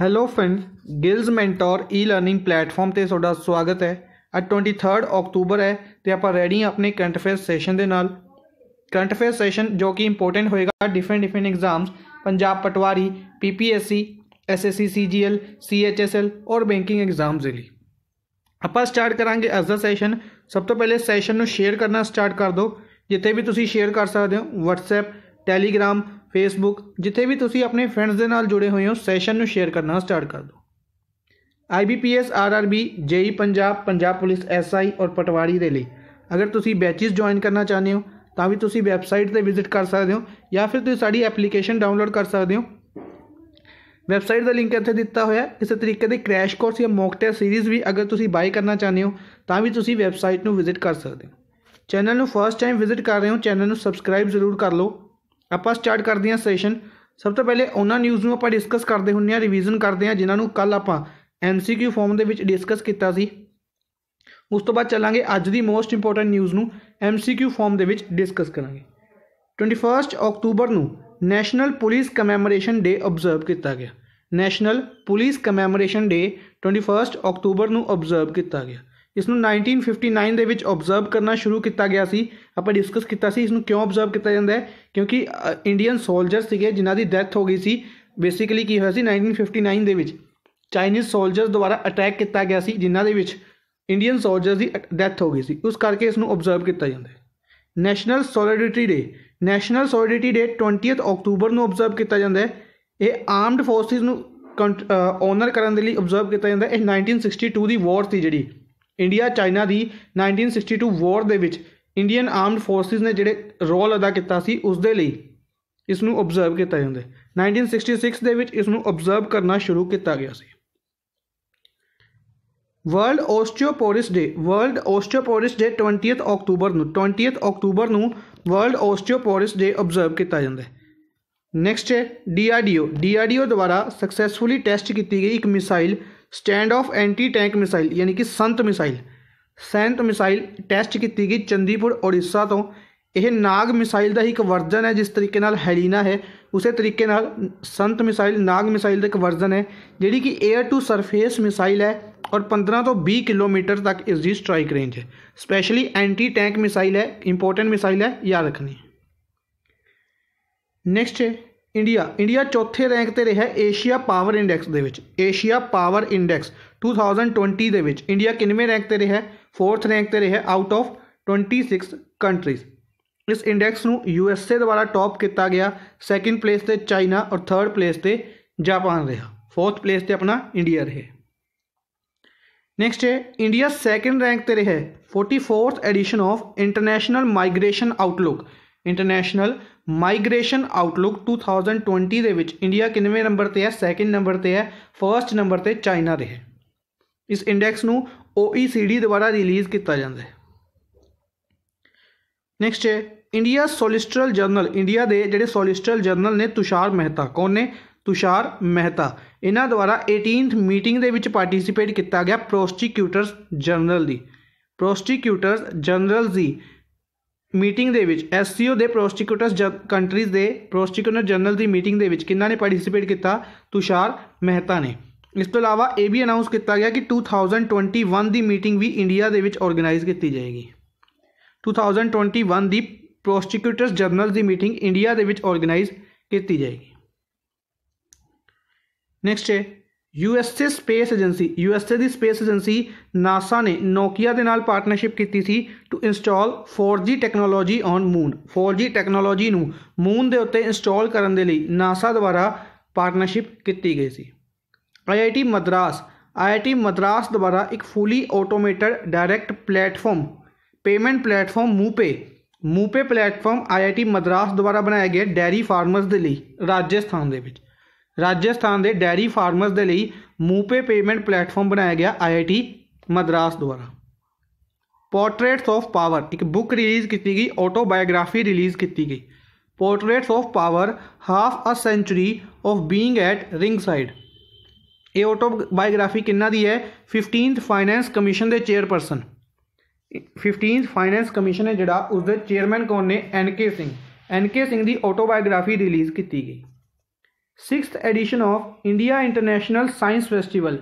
Hello friend Gills mentor e learning platform से स्वागत है अ ट्वेंटी थर्ड अक्टूबर है तो आप रेडी हाँ अपने करंट अफेयर सैशन के न करंट अफेयर सैशन जो कि इंपोर्टेंट होएगा different different exams Punjab patwari P P S C S S C C G L C H S L और बैंकिंग एग्जाम्स के लिए आप स्टार्ट करा एज अ सैशन सब तो पहले सैशन शेयर करना स्टार्ट कर दो जिते भी तुम शेयर कर सकते हो वट्सएप टैलीग्राम ਫੇਸਬੁੱਕ ਜਿੱਥੇ ਵੀ ਤੁਸੀਂ ਆਪਣੇ ਫਰੈਂਡਸ ਦੇ ਨਾਲ ਜੁੜੇ ਹੋਏ ਹੋ ਸੈਸ਼ਨ ਨੂੰ ਸ਼ੇਅਰ ਕਰਨਾ ਸਟਾਰਟ ਕਰ ਦਿਓ IBPS RRB JE Punjab Punjab police SI ਔਰ ਪਟਵਾਰੀ ਦੇ ਲਈ ਅਗਰ ਤੁਸੀਂ ਬੈਚਸ ਜੁਆਇਨ ਕਰਨਾ ਚਾਹੁੰਦੇ ਹੋ ਤਾਂ ਵੀ ਤੁਸੀਂ ਵੈਬਸਾਈਟ ਤੇ ਵਿਜ਼ਿਟ ਕਰ ਸਕਦੇ ਹੋ ਜਾਂ ਫਿਰ ਤੁਸੀਂ ਸਾਡੀ ਐਪਲੀਕੇਸ਼ਨ ਡਾਊਨਲੋਡ ਕਰ ਸਕਦੇ ਹੋ ਵੈਬਸਾਈਟ ਦਾ ਲਿੰਕ ਇੱਥੇ ਦਿੱਤਾ ਹੋਇਆ ਹੈ ਇਸੇ ਤਰੀਕੇ ਦੇ ਕ੍ਰੈਸ਼ ਕੋਰਸ ਜਾਂ ਮੌਕ ਟੈਸਟ ਸੀਰੀਜ਼ ਵੀ ਅਗਰ ਤੁਸੀਂ ਬਾਈ ਕਰਨਾ ਚਾਹੁੰਦੇ ਹੋ ਤਾਂ ਵੀ ਤੁਸੀਂ ਵੈਬਸਾਈਟ ਨੂੰ ਵਿਜ਼ਿਟ ਕਰ ਸਕਦੇ ਹੋ ਚੈਨਲ ਨੂੰ ਫਰਸਟ ਟਾਈਮ ਵਿਜ਼ਿਟ ਕਰ ਰਹੇ ਹੋ ਚੈਨਲ ਨੂੰ ਸਬਸਕ੍ਰਾਈਬ ਜ਼ਰੂਰ ਕਰ ਲਓ ਆਪਾਂ ਸਟਾਰਟ ਕਰਦੇ ਹਾਂ ਸੈਸ਼ਨ ਸਭ ਤੋਂ ਪਹਿਲੇ ਉਹਨਾਂ ਨਿਊਜ਼ ਨੂੰ ਆਪਾਂ ਡਿਸਕਸ ਕਰਦੇ ਹੁੰਨੇ ਆ ਰਿਵੀਜ਼ਨ ਕਰਦੇ ਆ ਜਿਨ੍ਹਾਂ ਨੂੰ ਕੱਲ ਆਪਾਂ ਐਮਸੀਕਿਊ ਫਾਰਮ ਦੇ ਵਿੱਚ ਡਿਸਕਸ ਕੀਤਾ ਸੀ ਉਸ ਤੋਂ ਬਾਅਦ ਚੱਲਾਂਗੇ ਅੱਜ ਦੀ ਮੋਸਟ ਇੰਪੋਰਟੈਂਟ ਨਿਊਜ਼ ਨੂੰ ਐਮਸੀਕਿਊ ਫਾਰਮ ਦੇ ਵਿੱਚ ਡਿਸਕਸ ਕਰਾਂਗੇ 21 ਅਕਤੂਬਰ ਨੂੰ national police commemoration day observe ਕੀਤਾ ਗਿਆ ਨੈਸ਼ਨਲ ਪੁਲਿਸ ਕਮੈਮੋਰੇਸ਼ਨ ਡੇ 21 ਅਕਤੂਬਰ ਨੂੰ ਆਬਜ਼ਰਵ ਕੀਤਾ ਗਿਆ ਇਸ ਨੂੰ 1959 ਦੇ ਵਿੱਚ ਆਬਜ਼ਰਵ ਕਰਨਾ ਸ਼ੁਰੂ ਕੀਤਾ ਗਿਆ ਸੀ ਆਪਾਂ ਡਿਸਕਸ ਕੀਤਾ ਸੀ ਇਸ ਨੂੰ ਕਿਉਂ ਆਬਜ਼ਰਵ ਕੀਤਾ ਜਾਂਦਾ ਹੈ ਕਿਉਂਕਿ ਇੰਡੀਅਨ ਸੋਲਜਰ ਸੀਗੇ ਜਿਨ੍ਹਾਂ ਦੀ ਡੈਥ ਹੋ ਗਈ ਸੀ ਬੇਸਿਕਲੀ ਕੀ ਹੋਇਆ ਸੀ 1959 ਦੇ ਵਿੱਚ ਚਾਈਨੀਜ਼ ਸੋਲਜਰਸ ਦੁਆਰਾ ਅਟੈਕ ਕੀਤਾ ਗਿਆ ਸੀ ਜਿਨ੍ਹਾਂ ਦੇ ਵਿੱਚ ਇੰਡੀਅਨ ਸੋਲਜਰਸ ਦੀ ਡੈਥ ਹੋ ਗਈ ਸੀ ਉਸ ਕਰਕੇ ਇਸ ਨੂੰ ਆਬਜ਼ਰਵ ਕੀਤਾ ਜਾਂਦਾ ਹੈ national solidarity day national solidarity day 20th ਅਕਤੂਬਰ ਨੂੰ ਆਬਜ਼ਰਵ ਕੀਤਾ ਜਾਂਦਾ ਹੈ ਇਹ ਆਰਮਡ ਫੋਰਸਿਸ ਨੂੰ ਓਨਰ ਕਰਨ ਦੇ ਲਈ ਆਬਜ਼ਰਵ ਕੀਤਾ ਜਾਂਦਾ ਹੈ ਇਹ 1962 ਦੀ ਵਾਰ ਸੀ ਜਿਹੜੀ ਇੰਡੀਆ ਚਾਈਨਾ ਦੀ 1962 ਵਾਰ ਦੇ ਵਿੱਚ ਇੰਡੀਅਨ ਆਰਮਡ ਫੋਰਸਿਸ ਨੇ ਜਿਹੜੇ ਰੋਲ ਅਦਾ ਕੀਤਾ ਸੀ ਉਸ ਦੇ ਲਈ ਇਸ ਨੂੰ ਆਬਜ਼ਰਵ ਕੀਤਾ ਜਾਂਦਾ ਹੈ 1966 ਦੇ ਵਿੱਚ ਇਸ ਨੂੰ ਆਬਜ਼ਰਵ ਕਰਨਾ ਸ਼ੁਰੂ ਕੀਤਾ ਗਿਆ ਸੀ world osteoporosis day world osteoporosis day 20th ਅਕਤੂਬਰ ਨੂੰ 20th ਅਕਤੂਬਰ ਨੂੰ ਵਰਲਡ ਆਸਟੀਓਪੋਰਿਸ ਡੇ ਆਬਜ਼ਰਵ ਕੀਤਾ ਜਾਂਦਾ ਹੈ ਨੈਕਸਟ ਹੈ ਡੀਆਰਡੀਓ ਡੀਆਰਡੀਓ ਦੁਆਰਾ ਸਕਸੈਸਫੁਲੀ ਟੈਸਟ ਕੀਤੀ ਗਈ ਇੱਕ missile stand off anti tank missile यानी कि संत मिसाइल संत मिसाइल टेस्ट की गई चंदीपुर उड़ीसा तो यह नाग मिसाइल का ही एक वर्जन है जिस तरीके हैलीना है उसे तरीके संत मिसाइल नाग मिसाइल का एक वर्जन है जिड़ी कि एयर टू सरफेस मिसाइल है और पंद्रह तो भी किलोमीटर तक इसकी स्ट्राइक रेंज है स्पैशली एंटी टैंक मिसाइल है इंपोर्टेंट मिसाइल है याद रखनी नेक्स्ट है ਇੰਡੀਆ ਇੰਡੀਆ ਚੌਥੇ ਰੈਂਕ ਤੇ ਰਿਹਾ ਏਸ਼ੀਆ ਪਾਵਰ ਇੰਡੈਕਸ ਦੇ ਵਿੱਚ ਏਸ਼ੀਆ ਪਾਵਰ ਇੰਡੈਕਸ 2020 ਦੇ ਵਿੱਚ ਇੰਡੀਆ ਕਿੰਨਵੇਂ ਰੈਂਕ ਤੇ ਰਿਹਾ ਫੋਰਥ ਰੈਂਕ ਤੇ ਰਿਹਾ ਆਊਟ ਆਫ 26 ਕੰਟਰੀਜ਼ ਇਸ ਇੰਡੈਕਸ ਨੂੰ ਯੂ ਐਸ ਏ ਦੁਆਰਾ ਟੌਪ ਕੀਤਾ ਗਿਆ ਸੈਕਿੰਡ ਪਲੇਸ ਤੇ ਚਾਈਨਾ ਔਰ ਥਰਡ ਪਲੇਸ ਤੇ ਜਾਪਾਨ ਰਿਹਾ ਫੋਰਥ ਪਲੇਸ ਤੇ ਆਪਣਾ ਇੰਡੀਆ ਰਿਹਾ ਨੈਕਸਟ ਹੈ ਇੰਡੀਆ ਸੈਕਿੰਡ ਰੈਂਕ ਤੇ ਰਿਹਾ 44th edition of international migration outlook international migration outlook 2020 ਦੇ ਵਿੱਚ ਇੰਡੀਆ ਕਿੰਨਵੇਂ ਨੰਬਰ ਤੇ ਹੈ ਸੈਕਿੰਡ ਨੰਬਰ ਤੇ ਹੈ ਫਰਸਟ ਨੰਬਰ ਤੇ ਚਾਈਨਾ ਰਿਹਾ ਇਸ ਇੰਡੈਕਸ ਨੂੰ OECD ਦੁਆਰਾ ਰਿਲੀਜ਼ ਕੀਤਾ ਜਾਂਦਾ ਹੈ ਨੈਕਸਟ ਹੈ ਇੰਡੀਆ ਸੋਲਿਸਟਰਲ ਜਰਨਲ ਇੰਡੀਆ ਦੇ ਜਿਹੜੇ ਸੋਲਿਸਟਰਲ ਜਰਨਲ ਨੇ ਤੁਸ਼ਾਰ ਮਹਿਤਾ ਕੌਣ ਨੇ ਤੁਸ਼ਾਰ ਮਹਿਤਾ ਇਹਨਾਂ ਦੁਆਰਾ 18th ਮੀਟਿੰਗ ਦੇ ਵਿੱਚ ਪਾਰਟਿਸਿਪੇਟ ਕੀਤਾ ਗਿਆ ਪ੍ਰੋਸਟੀਕਿਊਟਰਸ ਜਰਨਲ ਦੀ ਪ੍ਰੋਸਟੀਕਿਊਟਰਸ ਜਨਰਲ ਦੀ ਮੀਟਿੰਗ ਦੇ ਵਿੱਚ ਐਸਸੀਓ ਦੇ ਪ੍ਰੋਸਟੀਕਿਊਟਰਸ ਕੰਟਰੀਜ਼ ਦੇ ਪ੍ਰੋਸਟੀਕਿਊਟਰ ਜਨਰਲ ਦੀ ਮੀਟਿੰਗ ਦੇ ਵਿੱਚ ਕਿੰਨਾ ਨੇ ਪਾਰਟਿਸਿਪੇਟ ਕੀਤਾ ਤੁਸ਼ਾਰ ਮਹਿਤਾ ਨੇ ਇਸ ਤੋਂ ਇਲਾਵਾ ਇਹ ਵੀ ਅਨਾਉਂਸ ਕੀਤਾ ਗਿਆ ਕਿ 2021 ਦੀ ਮੀਟਿੰਗ ਵੀ ਇੰਡੀਆ ਦੇ ਵਿੱਚ ਆਰਗੇਨਾਈਜ਼ ਕੀਤੀ ਜਾਏਗੀ 2021 ਦੀ ਪ੍ਰੋਸਟੀਕਿਊਟਰਸ ਜਨਰਲ ਦੀ ਮੀਟਿੰਗ ਇੰਡੀਆ ਦੇ ਵਿੱਚ ਆਰਗੇਨਾਈਜ਼ ਕੀਤੀ ਜਾਏਗੀ ਨੈਕਸਟ ਹੈ ਯੂਐਸਏ ਸਪੇਸ ਏਜੰਸੀ ਯੂਐਸਏ ਦੀ ਸਪੇਸ ਏਜੰਸੀ ਨਾਸਾ ਨੇ ਨੋਕੀਆ ਦੇ ਨਾਲ ਪਾਰਟਨਰਸ਼ਿਪ ਕੀਤੀ ਸੀ to install 4G technology on moon 4G technology ਨੂੰ ਮੂਨ ਦੇ ਉੱਤੇ ਇੰਸਟਾਲ ਕਰਨ ਦੇ ਲਈ ਨਾਸਾ ਦੁਆਰਾ ਪਾਰਟਨਰਸ਼ਿਪ ਕੀਤੀ ਗਈ ਸੀ ਆਈਆਈਟੀ ਮਦਰਾਸ ਆਈਆਈਟੀ ਮਦਰਾਸ ਦੁਆਰਾ ਇੱਕ fully automated direct platform payment platform MooPay MooPay platform IIT Madras ਦੁਆਰਾ ਬਣਾਇਆ ਗਿਆ ਡੈਰੀ ਫਾਰਮਰਸ ਦੇ ਲਈ ਰਾਜਸਥਾਨ ਦੇ ਵਿੱਚ ਰਾਜਸਥਾਨ ਦੇ ਡੈਰੀ ਫਾਰਮਰਸ ਦੇ ਲਈ ਮੂਪੇ ਪੇਮੈਂਟ ਪਲੇਟਫਾਰਮ ਬਣਾਇਆ ਗਿਆ ਆਈਆਈਟੀ ਮਦਰਾਸ ਦੁਆਰਾ ਪੋਰਟਰੇਟਸ ਆਫ ਪਾਵਰ ਇੱਕ ਬੁੱਕ ਰਿਲੀਜ਼ ਕੀਤੀ ਗਈ ਆਟੋਬਾਇਓਗ੍ਰਾਫੀ ਰਿਲੀਜ਼ ਕੀਤੀ ਗਈ portraits of power half a century of being at ringside ਇਹ ਆਟੋਬਾਇਓਗ੍ਰਾਫੀ ਕਿੰਨਾ ਦੀ ਹੈ 15th ਫਾਈਨੈਂਸ ਕਮਿਸ਼ਨ ਦੇ ਚੇਅਰਪਰਸਨ 15th ਫਾਈਨੈਂਸ ਕਮਿਸ਼ਨ ਹੈ ਜਿਹੜਾ ਉਸ ਦੇ ਚੇਅਰਮੈਨ ਕੌਣ ਨੇ ਐਨਕੇ ਸਿੰਘ ਐਨਕੇ ਸਿੰਘ ਦੀ ਆਟੋਬਾਇਓਗ੍ਰਾਫੀ ਰਿਲੀਜ਼ ਕੀਤੀ ਗਈ 6th edition of India International Science Festival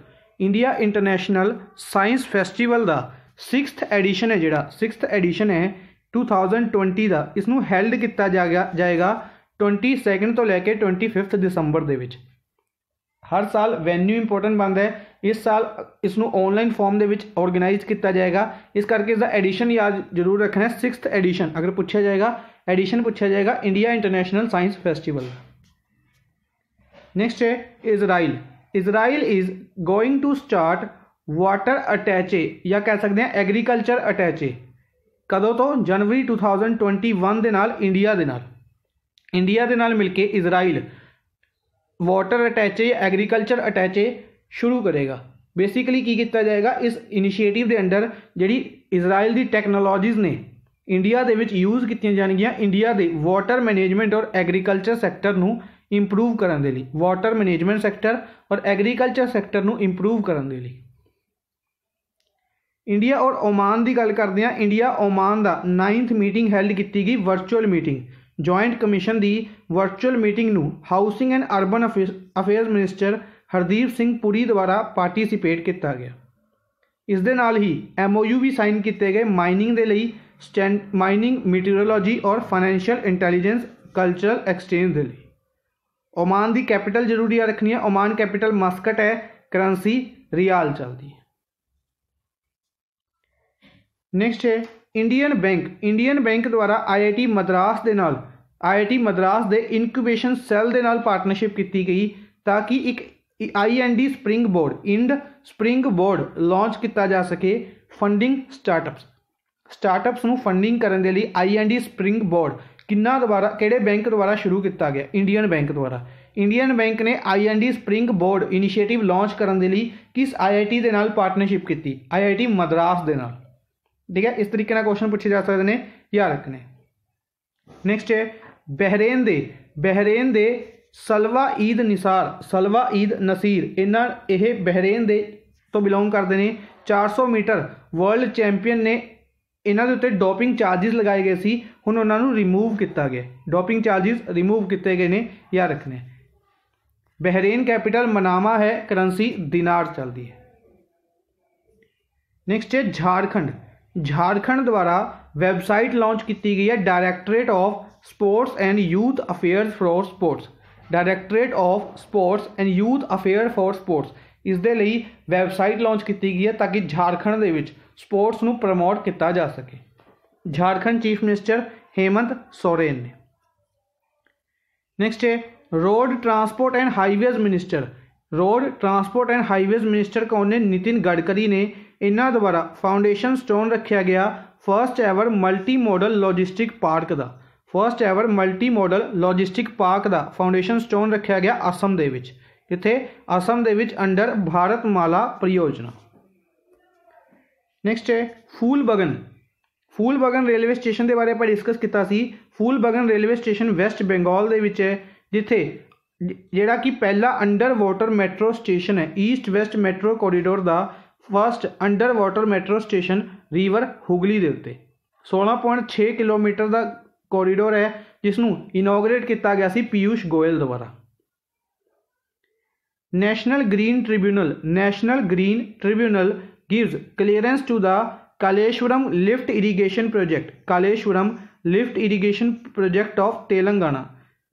India international science festival ਦਾ 6th ਐਡੀਸ਼ਨ ਹੈ ਜਿਹੜਾ 6th ਐਡੀਸ਼ਨ ਹੈ 2020 ਦਾ ਇਸ ਨੂੰ ਹੈਲਡ ਕੀਤਾ ਜਾਏਗਾ 22nd ਤੋਂ ਲੈ ਕੇ 25th ਦਸੰਬਰ ਦੇ ਵਿੱਚ ਹਰ ਸਾਲ ਵੈਨਿਊ ਇੰਪੋਰਟੈਂਟ ਬਣਦਾ ਹੈ ਇਸ ਸਾਲ ਇਸ ਨੂੰ ਆਨਲਾਈਨ ਫਾਰਮ ਦੇ ਵਿੱਚ ਆਰਗੇਨਾਈਜ਼ ਕੀਤਾ ਜਾਏਗਾ ਇਸ ਕਰਕੇ ਇਸ ਦਾ ਐਡੀਸ਼ਨ ਯਾਦ ਜ਼ਰੂਰ ਰੱਖਣਾ ਹੈ 6th ਐਡੀਸ਼ਨ ਅਗਰ ਪੁੱਛਿਆ ਜਾਏਗਾ ਐਡੀਸ਼ਨ ਪੁੱਛਿਆ ਜਾਏਗਾ India international science festival next है Israel Israel is going to start water attache ਜਾਂ ਕਹਿ ਸਕਦੇ ਆ ਐਗਰੀਕਲਚਰ ਅਟੈਚੇ ਕਦੋਂ ਤੋਂ ਜਨਵਰੀ 2021 ਦੇ ਨਾਲ ਇੰਡੀਆ ਦੇ ਨਾਲ ਇੰਡੀਆ ਦੇ ਨਾਲ ਮਿਲ ਕੇ Israel water attache agriculture attache ਸ਼ੁਰੂ ਕਰੇਗਾ ਬੇਸਿਕਲੀ ਕੀ ਕੀਤਾ ਜਾਏਗਾ ਇਸ ਇਨੀਸ਼ੀਏਟਿਵ ਦੇ ਅੰਡਰ ਜਿਹੜੀ ਇਜ਼ਰਾਈਲ ਦੀ ਟੈਕਨੋਲੋਜੀਜ਼ ਨੇ ਇੰਡੀਆ ਦੇ ਵਿੱਚ ਯੂਜ਼ ਕੀਤੀਆਂ ਜਾਣਗੀਆਂ ਇੰਡੀਆ ਦੇ ਵਾਟਰ ਮੈਨੇਜਮੈਂਟ ਔਰ ਐਗਰੀਕਲਚਰ ਸੈਕਟਰ ਨੂੰ ਇੰਪਰੂਵ ਕਰਨ ਦੇ ਲਈ ਵਾਟਰ ਮੈਨੇਜਮੈਂਟ ਸੈਕਟਰ ਔਰ ਐਗਰੀਕਲਚਰ ਸੈਕਟਰ ਨੂੰ ਇੰਪਰੂਵ ਕਰਨ ਦੇ ਲਈ ਇੰਡੀਆ ਔਰ ਓਮਾਨ ਦੀ ਗੱਲ ਕਰਦੇ ਹਾਂ ਇੰਡੀਆ ਓਮਾਨ ਦਾ 9th ਮੀਟਿੰਗ ਹੈਲਡ ਕੀਤੀ ਗਈ ਵਰਚੁਅਲ ਮੀਟਿੰਗ ਜੁਆਇੰਟ ਕਮਿਸ਼ਨ ਦੀ ਵਰਚੁਅਲ ਮੀਟਿੰਗ ਨੂੰ housing and urban affairs minister Hardeep Singh Puri ਦੁਆਰਾ ਪਾਰਟਿਸਿਪੇਟ ਕੀਤਾ ਗਿਆ ਇਸ ਦੇ ਨਾਲ ਹੀ ਐਮਓਯੂ ਵੀ ਸਾਈਨ ਕੀਤੇ ਗਏ ਮਾਈਨਿੰਗ ਦੇ ਲਈ ਮਾਈਨਿੰਗ ਮਟੀਰੀਓਲੋਜੀ ਔਰ ਫਾਈਨੈਂਸ਼ੀਅਲ ਇੰਟੈਲੀਜੈਂਸ ਕਲਚਰਲ ਐਕਸਚੇਂਜ ਦੇ ਲਈ ਓਮਾਨ ਦੀ ਕੈਪੀਟਲ ਜ਼ਰੂਰ ਯਾਦ ਰੱਖਣੀ ਹੈ ਓਮਾਨ ਕੈਪੀਟਲ ਮਸਕਟ ਹੈ ਕਰੰਸੀ ਰਿਆਲ ਚੱਲਦੀ ਹੈ ਨੈਕਸਟ ਹੈ ਇੰਡੀਅਨ ਬੈਂਕ ਇੰਡੀਅਨ ਬੈਂਕ ਦੁਆਰਾ ਆਈਆਈਟੀ ਮਦਰਾਸ ਦੇ ਨਾਲ ਆਈਆਈਟੀ ਮਦਰਾਸ ਦੇ ਇਨਕੂਬੇਸ਼ਨ ਸੈੱਲ ਦੇ ਨਾਲ ਪਾਰਟਨਰਸ਼ਿਪ ਕੀਤੀ ਗਈ ਤਾਂ ਕਿ ਇੱਕ IND springboard Ind springboard launch ਕੀਤਾ ਜਾ ਸਕੇ ਫੰਡਿੰਗ ਸਟਾਰਟਅਪਸ ਸਟਾਰਟਅਪਸ ਨੂੰ ਫੰਡਿੰਗ ਕਰਨ ਦੇ ਲਈ ਆਈਐਨਡੀ ਸਪ੍ਰਿੰਗ ਬੋਰਡ ਕਿੰਨਾ ਦੁਆਰਾ ਕਿਹੜੇ ਬੈਂਕ ਦੁਆਰਾ ਸ਼ੁਰੂ ਕੀਤਾ ਗਿਆ ਇੰਡੀਅਨ ਬੈਂਕ ਦੁਆਰਾ ਇੰਡੀਅਨ ਬੈਂਕ ਨੇ IND springboard initiative launch ਕਰਨ ਦੇ ਲਈ ਕਿਸ ਆਈਆਈਟੀ ਦੇ ਨਾਲ ਪਾਰਟਨਰਸ਼ਿਪ ਕੀਤੀ ਆਈਆਈਟੀ ਮਦਰਾਸ ਦੇ ਨਾਲ ਠੀਕ ਹੈ ਇਸ ਤਰੀਕੇ ਨਾਲ ਕੁਐਸਚਨ ਪੁੱਛੇ ਜਾ ਸਕਦੇ ਨੇ ਯਾਦ ਰੱਖਣੇ ਨੈਕਸਟ ਹੈ ਬਹਿਰੇਨ ਦੇ ਬਹਿਰੇਨ ਦੇ ਸਲਵਾ ਈਦ ਨਿਸਾਰ ਸਲਵਾ ਈਦ ਨਸੀਰ ਇਹਨਾਂ ਇਹ ਬਹਿਰੇਨ ਦੇ ਤੋਂ ਬਿਲੋਂਗ ਕਰਦੇ ਨੇ 400 ਮੀਟਰ ਵਰਲਡ ਚੈਂਪੀਅਨ ਨੇ इन्हों के उत्ते डॉपिंग चार्जिज़ लगाए गए ਸੀ हूँ उन्होंने रिमूव किया गया डॉपिंग चार्जिज़ रिमूव किए गए हैं या रखने बहरेन कैपिटल मनामा है करंसी दिनार चलती है नेक्स्ट है झारखंड झारखंड द्वारा वैबसाइट लॉन्च की गई है directorate of sports and youth affair for sports directorate of sports and youth affair for sports ਇਸ ਦੇ ਲਈ ਵੈਬਸਾਈਟ ਲਾਂਚ ਕੀਤੀ ਗਈ ਹੈ ਤਾਂ ਕਿ ਝਾਰਖੰਡ ਦੇ ਵਿੱਚ ਸਪੋਰਟਸ ਨੂੰ ਪ੍ਰਮੋਟ ਕੀਤਾ ਜਾ ਸਕੇ ਝਾਰਖੰਡ ਚੀਫ ਮਿਨਿਸਟਰ ਹੇਮੰਤ ਸੋਰੇਨ ਨੇ ਨੈਕਸਟ ਹੈ road transport and highways minister road transport and highways minister ਕੌਣ ਨੇ ਨਿਤਿਨ ਗੜਕਰੀ ਨੇ ਇਹਨਾਂ ਦੁਆਰਾ ਫਾਊਂਡੇਸ਼ਨ ਸਟੋਨ ਰੱਖਿਆ ਗਿਆ first ever multi modal logistic park ਦਾ first ever multi modal logistic park ਦਾ ਫਾਊਂਡੇਸ਼ਨ ਸਟੋਨ ਰੱਖਿਆ ਗਿਆ ਅਸਮ ਦੇ ਵਿੱਚ ਕਿੱਥੇ ਅਸਮ ਦੇ ਵਿੱਚ ਅੰਡਰ ਭਾਰਤ ਮਾਲਾ ਪਰਿਯੋਜਨਾ ਨੈਕਸਟ ਹੈ ਫੂਲ ਬਗਨ ਫੂਲ ਬਗਨ ਰੇਲਵੇ ਸਟੇਸ਼ਨ ਦੇ ਬਾਰੇ ਆਪਾਂ ਡਿਸਕਸ ਕੀਤਾ ਸੀ Phoolbagan railway station west Bengal ਦੇ ਵਿੱਚ ਹੈ ਜਿੱਥੇ ਜਿਹੜਾ ਕਿ ਪਹਿਲਾ ਅੰਡਰ ਵਾਟਰ ਮੈਟਰੋ ਸਟੇਸ਼ਨ ਹੈ ਈਸਟ ਵੈਸਟ ਮੈਟਰੋ ਕੋਰੀਡੋਰ ਦਾ first underwater metro station river Hooghly ਦੇ ਉੱਤੇ 16.6 ਕਿਲੋਮੀਟਰ ਦਾ ਕੋਰੀਡੋਰ ਹੈ ਜਿਸ ਨੂੰ ਇਨੋਗਰੇਟ ਕੀਤਾ ਗਿਆ ਸੀ ਪੀਯੂਸ਼ ਗੋਇਲ ਦੁਆਰਾ national green tribunal national green tribunal gives clearance to the Kaleshwaram lift irrigation project Kaleshwaram lift irrigation project of Telangana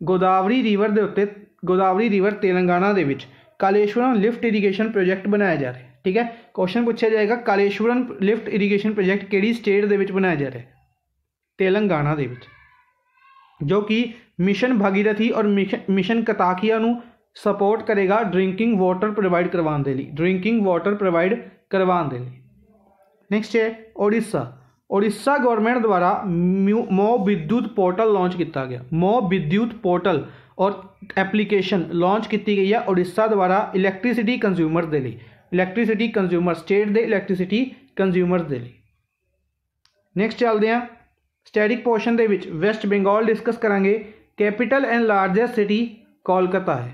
Godavari river ਦੇ गोदावरी रिवर तेलंगाना ਦੇ ਵਿੱਚ ਕਾਲੇਸ਼ਵਰਮ ਲਿਫਟ ਇਰੀਗੇਸ਼ਨ ਪ੍ਰੋਜੈਕਟ ਬਣਾਇਆ ਜਾ ਰਿਹਾ ਠੀਕ ਹੈ ਕੁਐਸਚਨ ਪੁੱਛਿਆ ਜਾਏਗਾ ਕਾਲੇਸ਼ਵਰਮ ਲਿਫਟ ਇਰੀਗੇਸ਼ਨ ਪ੍ਰੋਜੈਕਟ ਕਿਹੜੀ ਸਟੇਟ ਦੇ ਵਿੱਚ ਬਣਾਇਆ ਜਾ ਰਿਹਾ ਹੈ ਤੇਲੰਗਾਨਾ ਦੇ ਵਿੱਚ ਜੋ ਕਿ ਮਿਸ਼ਨ ਭਾਗੀਰਥੀ ਔਰ ਮਿਸ਼ਨ ਕਤਾਕੀਆ ਨੂੰ सपोर्ट करेगा ड्रिंकिंग वाटर प्रोवाइड करवाने के लिए ड्रिंकिंग वाटर प्रोवाइड करवाने के लिए नेक्स्ट है ओडिशा ओडिशा गवर्नमेंट द्वारा मो विद्युत पोर्टल लॉन्च किया गया मो विद्युत पोर्टल और एप्लीकेशन लॉन्च की गई है ओडिशा द्वारा इलैक्ट्रीसिटी कंज्यूमर के लिए इलैक्ट्रीसिटी कंज्यूमर स्टेट के इलैक्ट्रीसिटी कंज्यूमर के लिए नेक्स्ट चलते हैं स्टैटिक पोर्शन के West Bengal discuss discuss capital and largest city Kolkata है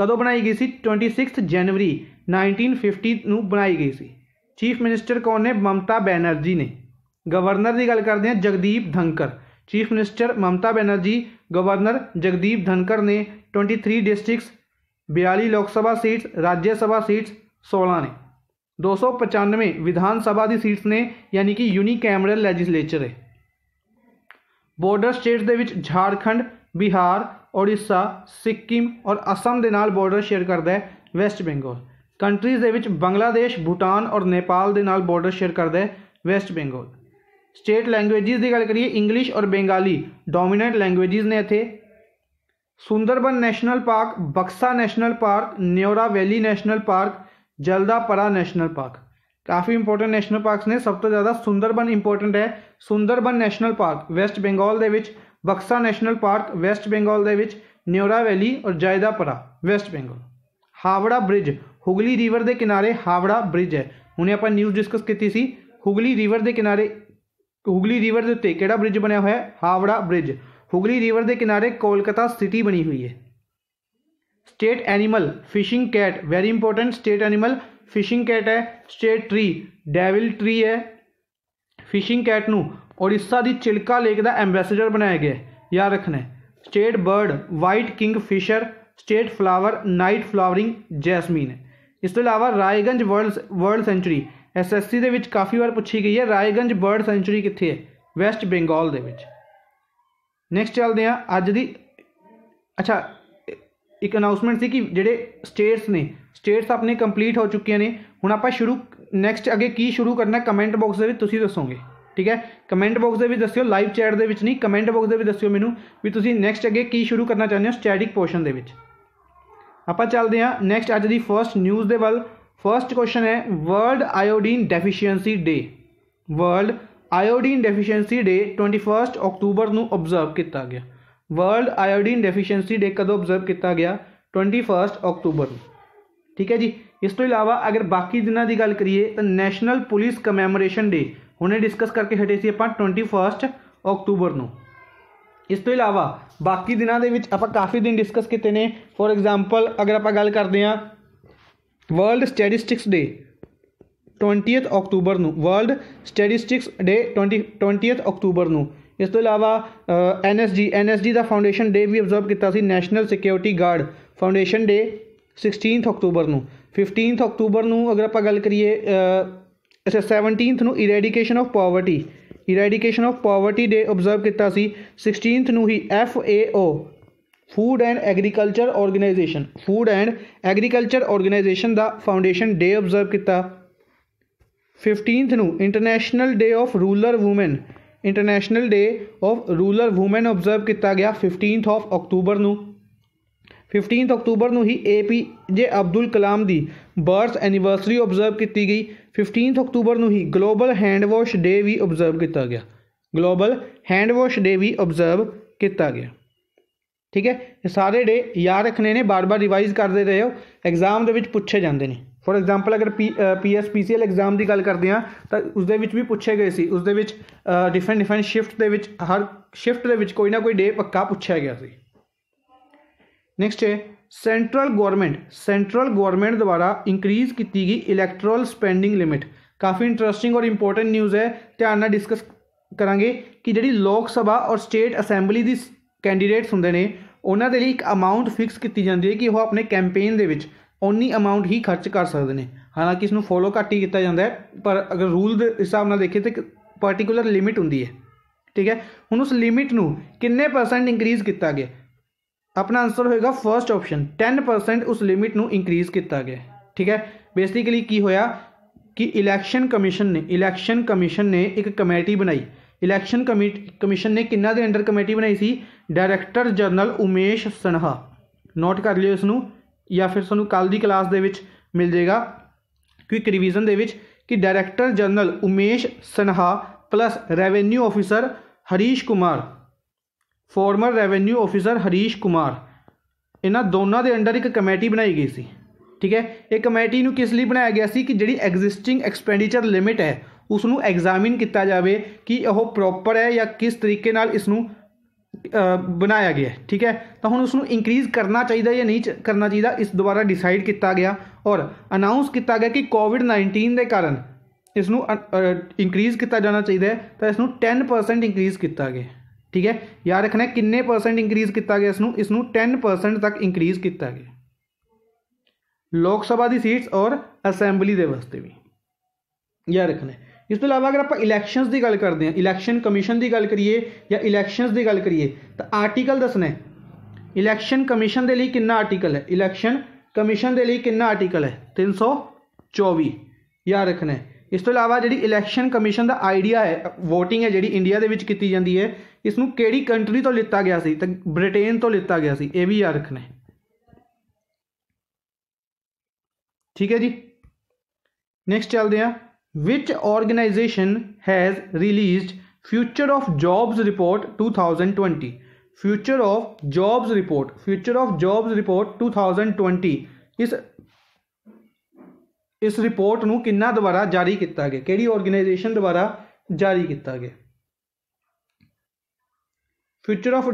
कदों बनाई गई सी ट्वेंटी सिक्स जनवरी नाइनटीन फिफ्टी बनाई गई सी चीफ मिनिस्टर कौन ने ममता बैनर्जी ने गवर्नर की गल करते हैं Jagdeep Dhankhar chief minister Mamata Banerjee governor Jagdeep Dhankhar ने ट्वेंटी थ्री डिस्ट्रिक्स बयाली सभा सीट्स राज्यसभा सीट्स सोलह ने दो सौ पचानवे विधानसभा की सीट्स ने यानी कि यूनी कैमरल लैजिस्लेचर है बॉर्डर स्टेट्स के झारखंड बिहार उड़ीसा सिक्किम और असम के नाल बॉडर शेयर करता है वैसट बेंगोल कंट्रीज बंगलादेश भूटान और नेपाल के नाल बॉडर शेयर करता है वैसट बेंगोल स्टेट लैंगुएजिज़ की गल करिए इंग्लिश और बेंगाली डोमीनेंट लैंगुएजिज़ ने इतने Sundarban national park Buxa national park Neora valley national park Jaldapara national park काफ़ी इंपोर्टेंट नैशनल पार्कस ने सब तो ज़्यादा सुंदरबन इंपोर्टेंट है Sundarban national park West Bengal के Buxa national park West Bengal ਦੇ ਵਿੱਚ ਨਿਉਰਾ ਵੈਲੀ ਔਰ Jaldapara West Bengal Howrah bridge Hooghly river ਦੇ ਕਿਨਾਰੇ ਹਾਵੜਾ ਬ੍ਰਿਜ ਹੈ ਹੁਣੇ ਆਪਾਂ ਨਿਊਜ਼ ਡਿਸਕਸ ਕੀਤੀ ਸੀ ਹੁਗਲੀ ਰਿਵਰ ਦੇ ਕਿਨਾਰੇ ਹੁਗਲੀ ਰਿਵਰ ਦੇ ਉੱਤੇ ਕਿਹੜਾ ਬ੍ਰਿਜ ਬਣਿਆ ਹੋਇਆ ਹੈ ਹਾਵੜਾ ਬ੍ਰਿਜ ਹੁਗਲੀ ਰਿਵਰ ਦੇ ਕਿਨਾਰੇ ਕੋਲਕਾਤਾ ਸਿਟੀ ਬਣੀ ਹੋਈ ਹੈ state animal fishing cat very important state animal fishing cat ਹੈ ਸਟੇਟ ਟਰੀ ਡੈਵਿਲ ਟਰੀ ਹੈ ਫਿਸ਼ਿੰਗ ਕੈਟ ਨੂੰ ਓਡੀਸ਼ਾ ਦੀ ਚਿਲਕਾ ਲੇਕ ਦਾ ਐਮਬੈਸਡਰ ਬਣਾਇਆ ਗਿਆ ਯਾਦ ਰੱਖਣਾ state bird white kingfisher state flower night flowering jasmine ਇਸ ਤੋਂ ਇਲਾਵਾ Raiganj world world sanctuary SSC ਦੇ ਵਿੱਚ ਕਾਫੀ ਵਾਰ ਪੁੱਛੀ ਗਈ ਹੈ ਰਾਏਗੰਜ ਬਰਡ ਸੈਂਚਰੀ ਕਿੱਥੇ ਹੈ ਵੈਸਟ ਬੰਗਾਲ ਦੇ ਵਿੱਚ ਨੈਕਸਟ ਚੱਲਦੇ ਹਾਂ ਅੱਜ ਦੀ ਅੱਛਾ ਇੱਕ ਅਨਾਉਂਸਮੈਂਟ ਸੀ ਕਿ ਜਿਹੜੇ ਸਟੇਟਸ ਨੇ ਸਟੇਟਸ ਆਪਣੇ ਕੰਪਲੀਟ ਹੋ ਚੁੱਕੀਆਂ ਨੇ ਹੁਣ ਆਪਾਂ ਸ਼ੁਰੂ ਨੈਕਸਟ ਅੱਗੇ ਕੀ ਸ਼ੁਰੂ ਕਰਨਾ ਕਮੈਂਟ ਬਾਕਸ ਦੇ ਵਿੱਚ ਤੁਸੀਂ ਦੱਸੋਗੇ ਠੀਕ ਹੈ ਕਮੈਂਟ ਬਾਕਸ ਦੇ ਵਿੱਚ ਦੱਸਿਓ ਲਾਈਵ ਚੈਟ ਦੇ ਵਿੱਚ ਨਹੀਂ ਕਮੈਂਟ ਬਾਕਸ ਦੇ ਵਿੱਚ ਦੱਸਿਓ ਮੈਨੂੰ ਵੀ ਤੁਸੀਂ ਨੈਕਸਟ ਅੱਗੇ ਕੀ ਸ਼ੁਰੂ ਕਰਨਾ ਚਾਹੁੰਦੇ ਹੋ ਸਟੈਟਿਕ ਪੋਰਸ਼ਨ ਦੇ ਵਿੱਚ ਆਪਾਂ ਚੱਲਦੇ ਹਾਂ ਨੈਕਸਟ ਅੱਜ ਦੀ ਫਰਸਟ ਨਿਊਜ਼ ਦੇ ਵੱਲ ਫਰਸਟ ਕੁਐਸਚਨ ਹੈ world iodine deficiency day world iodine deficiency day 21 ਅਕਤੂਬਰ ਨੂੰ ਆਬਜ਼ਰਵ ਕੀਤਾ ਗਿਆ ਵਰਲਡ ਆਇਓਡੀਨ ਡੈਫੀਸ਼ੀਐਂਸੀ ਡੇ ਕਦੋਂ ਆਬਜ਼ਰਵ ਕੀਤਾ ਗਿਆ 21 ਅਕਤੂਬਰ ਨੂੰ ਠੀਕ ਹੈ ਜੀ ਇਸ ਤੋਂ ਇਲਾਵਾ ਅਗਰ ਬਾਕੀ ਦਿਨਾਂ ਦੀ ਗੱਲ ਕਰੀਏ ਤਾਂ ਨੈਸ਼ਨਲ ਪੁਲਿਸ ਕਮੈਮੋਰੇਸ਼ਨ ਡੇ ਹੁਣੇ ਡਿਸਕਸ ਕਰਕੇ ਹਟੇ ਸੀ ਆਪਾਂ 21 ਅਕਤੂਬਰ ਨੂੰ ਇਸ ਤੋਂ ਇਲਾਵਾ ਬਾਕੀ ਦਿਨਾਂ ਦੇ ਵਿੱਚ ਆਪਾਂ ਕਾਫੀ ਦਿਨ ਡਿਸਕਸ ਕੀਤੇ ਨੇ ਫੋਰ ਐਗਜ਼ਾਮਪਲ ਅਗਰ ਆਪਾਂ ਗੱਲ ਕਰਦੇ ਹਾਂ ਵਰਲਡ ਸਟੈਟਿਸਟਿਕਸ ਡੇ 20th ਅਕਤੂਬਰ ਨੂੰ ਵਰਲਡ ਸਟੈਟਿਸਟਿਕਸ ਡੇ 20 20th ਅਕਤੂਬਰ ਨੂੰ ਇਸ ਤੋਂ ਇਲਾਵਾ ਐਨਐਸਜੀ ਐਨਐਸਜੀ ਦਾ ਫਾਊਂਡੇਸ਼ਨ ਡੇ ਵੀ ਅਬਜ਼ਰਵ ਕੀਤਾ ਸੀ national security guard foundation day 16th ਅਕਤੂਬਰ ਨੂੰ 15th ਅਕਤੂਬਰ ਨੂੰ ਅਗਰ ਆਪਾਂ ਗੱਲ ਕਰੀਏ ਅੱਛਾ 17th ਨੂੰ eradication of poverty eradication of poverty day observe ਕੀਤਾ ਸੀ 16th ਨੂੰ ਹੀ F A O food and agriculture organisation food and agriculture organisation ਦਾ ਫਾਊਂਡੇਸ਼ਨ ਡੇ ਆਬਜ਼ਰਵ ਕੀਤਾ 15th ਨੂੰ international day of rural women international day of rural women observe ਕੀਤਾ ਗਿਆ 15th of October ਨੂੰ 15th ਅਕਤੂਬਰ ਨੂੰ ਹੀ ਏਪੀ ਜੇ ਅਬਦੁਲ ਕਲਾਮ ਦੀ ਬਰਥ ਐਨੀਵਰਸਰੀ ਆਬਜ਼ਰਵ ਕੀਤੀ ਗਈ 15th ਅਕਤੂਬਰ ਨੂੰ ਹੀ ਗਲੋਬਲ ਹੈਂਡ ਵਾਸ਼ ਡੇ ਵੀ ਆਬਜ਼ਰਵ ਕੀਤਾ ਗਿਆ ਗਲੋਬਲ ਹੈਂਡ ਵਾਸ਼ ਡੇ ਵੀ ਆਬਜ਼ਰਵ ਕੀਤਾ ਗਿਆ ਠੀਕ ਹੈ ਇਹ ਸਾਰੇ ਡੇ ਯਾਦ ਰੱਖਣੇ ਨੇ ਬਾਰ-ਬਾਰ ਰਿਵਾਈਜ਼ ਕਰਦੇ ਰਹੋ ਐਗਜ਼ਾਮ ਦੇ ਵਿੱਚ ਪੁੱਛੇ ਜਾਂਦੇ ਨੇ ਫੋਰ ਐਗਜ਼ਾਮਪਲ ਅਗਰ ਪੀਐਸਪੀਸੀਐਲ ਐਗਜ਼ਾਮ ਦੀ ਗੱਲ ਕਰਦੇ ਆ ਤਾਂ ਉਸ ਦੇ ਵਿੱਚ ਵੀ ਪੁੱਛੇ ਗਏ ਸੀ ਉਸ ਦੇ ਵਿੱਚ ਡਿਫਰੈਂਟ ਡਿਫਰੈਂਟ ਸ਼ਿਫਟ ਦੇ ਵਿੱਚ ਹਰ ਸ਼ਿਫਟ ਦੇ ਵਿੱਚ ਕੋਈ ਨਾ ਕੋਈ ਡੇ ਪੱਕਾ ਪੁੱਛਿਆ ਗਿਆ ਸੀ ਨੈਕਸਟ ਹੈ ਸੈਂਟਰਲ ਗਵਰਨਮੈਂਟ ਸੈਂਟਰਲ ਗਵਰਨਮੈਂਟ ਦੁਆਰਾ ਇਨਕਰੀਜ਼ ਕੀਤੀ ਗਈ ਇਲੈਕਟਰਲ ਸਪੈਂਡਿੰਗ ਲਿਮਿਟ ਕਾਫੀ ਇੰਟਰਸਟਿੰਗ ਔਰ ਇੰਪੋਰਟੈਂਟ ਨਿਊਜ਼ ਹੈ ਧਿਆਨ ਨਾਲ ਡਿਸਕਸ ਕਰਾਂਗੇ ਕਿ ਜਿਹੜੀ ਲੋਕ ਸਭਾ ਔਰ ਸਟੇਟ ਅਸੈਂਬਲੀ ਦੀ ਕੈਂਡੀਡੇਟਸ ਹੁੰਦੇ ਨੇ ਉਹਨਾਂ ਦੇ ਲਈ ਇੱਕ ਅਮਾਉਂਟ ਫਿਕਸ ਕੀਤੀ ਜਾਂਦੀ ਹੈ ਕਿ ਉਹ ਆਪਣੇ ਕੈਂਪੇਨ ਦੇ ਵਿੱਚ ਉਨੀ ਅਮਾਉਂਟ ਹੀ ਖਰਚ ਕਰ ਸਕਦੇ ਨੇ ਹਾਲਾਂਕਿ ਇਸ ਨੂੰ ਫੋਲੋ ਘੱਟ ਹੀ ਕੀਤਾ ਜਾਂਦਾ ਹੈ ਪਰ ਅਗਰ ਰੂਲ ਦੇ ਹਿਸਾਬ ਨਾਲ ਦੇਖੀਏ ਤਾਂ ਇੱਕ ਪਾਰਟਿਕੂਲਰ ਲਿਮਿਟ ਹੁੰਦੀ ਹੈ ਠੀਕ ਹੈ ਹੁਣ ਉਸ ਲਿਮਿਟ ਨੂੰ ਕਿੰਨੇ ਪਰਸੈਂਟ ਇਨਕਰੀਜ਼ ਕੀਤਾ ਗਿਆ ਆਪਣਾ ਆਨਸਰ ਹੋਏਗਾ ਫਰਸਟ ਆਪਸ਼ਨ 10% ਉਸ ਲਿਮਿਟ ਨੂੰ ਇਨਕਰੀਜ਼ ਕੀਤਾ ਗਿਆ ਠੀਕ ਹੈ ਬੇਸਿਕਲੀ ਕੀ ਹੋਇਆ ਕਿ ਇਲੈਕਸ਼ਨ ਕਮਿਸ਼ਨ ਨੇ ਇਲੈਕਸ਼ਨ ਕਮਿਸ਼ਨ ਨੇ ਇੱਕ ਕਮੇਟੀ ਬਣਾਈ ਇਲੈਕਸ਼ਨ ਕਮਿਸ਼ਨ ਨੇ ਕਿੰਨਾ ਦੇ ਅੰਡਰ ਕਮੇਟੀ ਬਣਾਈ ਸੀ director general Umesh Sinha note ਕਰ ਲਿਓ ਇਸ ਨੂੰ ਜਾਂ ਫਿਰ ਤੁਹਾਨੂੰ ਕੱਲ ਦੀ ਕਲਾਸ ਦੇ ਵਿੱਚ ਮਿਲ ਜਾਏਗਾ ਕੁਇਕ ਰਿਵੀਜ਼ਨ ਦੇ ਵਿੱਚ ਕਿ director general Umesh Sinha plus revenue officer Harish Kumar former revenue officer Harish Kumar ਇਹਨਾਂ ਦੋਨਾਂ ਦੇ ਅੰਡਰ ਇੱਕ ਕਮੇਟੀ ਬਣਾਈ ਗਈ ਸੀ ਠੀਕ ਹੈ ਇਹ ਕਮੇਟੀ ਨੂੰ ਕਿਸ ਲਈ ਬਣਾਇਆ ਗਿਆ ਸੀ ਕਿ ਜਿਹੜੀ ਐਗਜ਼ਿਸਟਿੰਗ ਐਕਸਪੈਂਡੀਚਰ ਲਿਮਿਟ ਹੈ ਉਸ ਨੂੰ ਐਗਜ਼ਾਮਿਨ ਕੀਤਾ ਜਾਵੇ ਕਿ ਉਹ ਪ੍ਰੋਪਰ ਹੈ ਜਾਂ ਕਿਸ ਤਰੀਕੇ ਨਾਲ ਇਸ ਨੂੰ ਬਣਾਇਆ ਗਿਆ ਠੀਕ ਹੈ ਤਾਂ ਹੁਣ ਉਸ ਨੂੰ ਇਨਕਰੀਜ਼ ਕਰਨਾ ਚਾਹੀਦਾ ਜਾਂ ਨਹੀਂ ਕਰਨਾ ਚਾਹੀਦਾ ਇਸ ਦੁਆਰਾ ਡਿਸਾਈਡ ਕੀਤਾ ਗਿਆ ਔਰ ਅਨਾਉਂਸ ਕੀਤਾ ਗਿਆ ਕਿ ਕੋਵਿਡ-19 ਦੇ ਕਾਰਨ ਇਸ ਨੂੰ ਇਨਕਰੀਜ਼ ਕੀਤਾ ਜਾਣਾ ਚਾਹੀਦਾ ਹੈ ਤਾਂ ਇਸ ਨੂੰ 10% ਇਨਕਰੀਜ਼ ਕੀਤਾ ਗਿਆ ਠੀਕ ਹੈ ਯਾਦ ਰੱਖਣਾ ਕਿੰਨੇ ਪਰਸੈਂਟ ਇਨਕਰੀਜ਼ ਕੀਤਾ ਗਿਆ ਇਸ ਨੂੰ ਇਸ ਨੂੰ 10% ਤੱਕ ਇਨਕਰੀਜ਼ ਕੀਤਾ ਗਿਆ ਲੋਕ ਸਭਾ ਦੀ ਸੀਟਸ ਔਰ ਅਸੈਂਬਲੀ ਦੇ ਵਾਸਤੇ ਵੀ ਯਾਦ ਰੱਖਣਾ ਇਸ ਤੋਂ ਇਲਾਵਾ ਅਗਰ ਆਪਾਂ ਇਲੈਕਸ਼ਨਸ ਦੀ ਗੱਲ ਕਰਦੇ ਹਾਂ ਇਲੈਕਸ਼ਨ ਕਮਿਸ਼ਨ ਦੀ ਗੱਲ ਕਰੀਏ ਜਾਂ ਇਲੈਕਸ਼ਨਸ ਦੀ ਗੱਲ ਕਰੀਏ ਤਾਂ ਆਰਟੀਕਲ ਦੱਸਣਾ ਹੈ ਇਲੈਕਸ਼ਨ ਕਮਿਸ਼ਨ ਦੇ ਲਈ ਕਿੰਨਾ ਆਰਟੀਕਲ ਹੈ ਇਲੈਕਸ਼ਨ ਕਮਿਸ਼ਨ ਦੇ ਲਈ ਕਿੰਨਾ ਆਰਟੀਕਲ ਹੈ 324 ਯਾਦ ਰੱਖਣਾ ਹੈ ਇਸ ਤੋਂ ਇਲਾਵਾ ਜਿਹੜੀ ਇਲੈਕਸ਼ਨ ਕਮਿਸ਼ਨ ਦਾ ਆਈਡੀਆ ਹੈ VOTING ਹੈ ਜਿਹੜੀ ਇੰਡੀਆ ਦੇ ਵਿੱਚ ਕੀਤੀ ਜਾਂਦੀ ਹੈ ਇਸ ਨੂੰ ਕਿਹੜੀ ਕੰਟਰੀ ਤੋਂ ਲਿੱਤਾ ਗਿਆ ਸੀ ਤਾਂ ਬ੍ਰਿਟੇਨ ਤੋਂ ਲਿੱਤਾ ਗਿਆ ਸੀ ਇਹ ਵੀ ਯਾਦ ਰੱਖਣਾ ਹੈ ਠੀਕ ਹੈ ਜੀ ਨੈਕਸਟ ਚੱਲਦੇ ਆ which organisation has released future of jobs report 2020 future of jobs report future of jobs report 2020 ਇਸ ਇਸ ਰਿਪੋਰਟ ਨੂੰ ਕਿੰਨਾ ਦੁਬਾਰਾ ਜਾਰੀ ਕੀਤਾ ਗਿਆ ਕਿਹੜੀ ਆਰਗੇਨਾਈਜੇਸ਼ਨ ਦੁਆਰਾ ਜਾਰੀ ਕੀਤਾ ਗਿਆ ਫਿਊਚਰ ਆਫ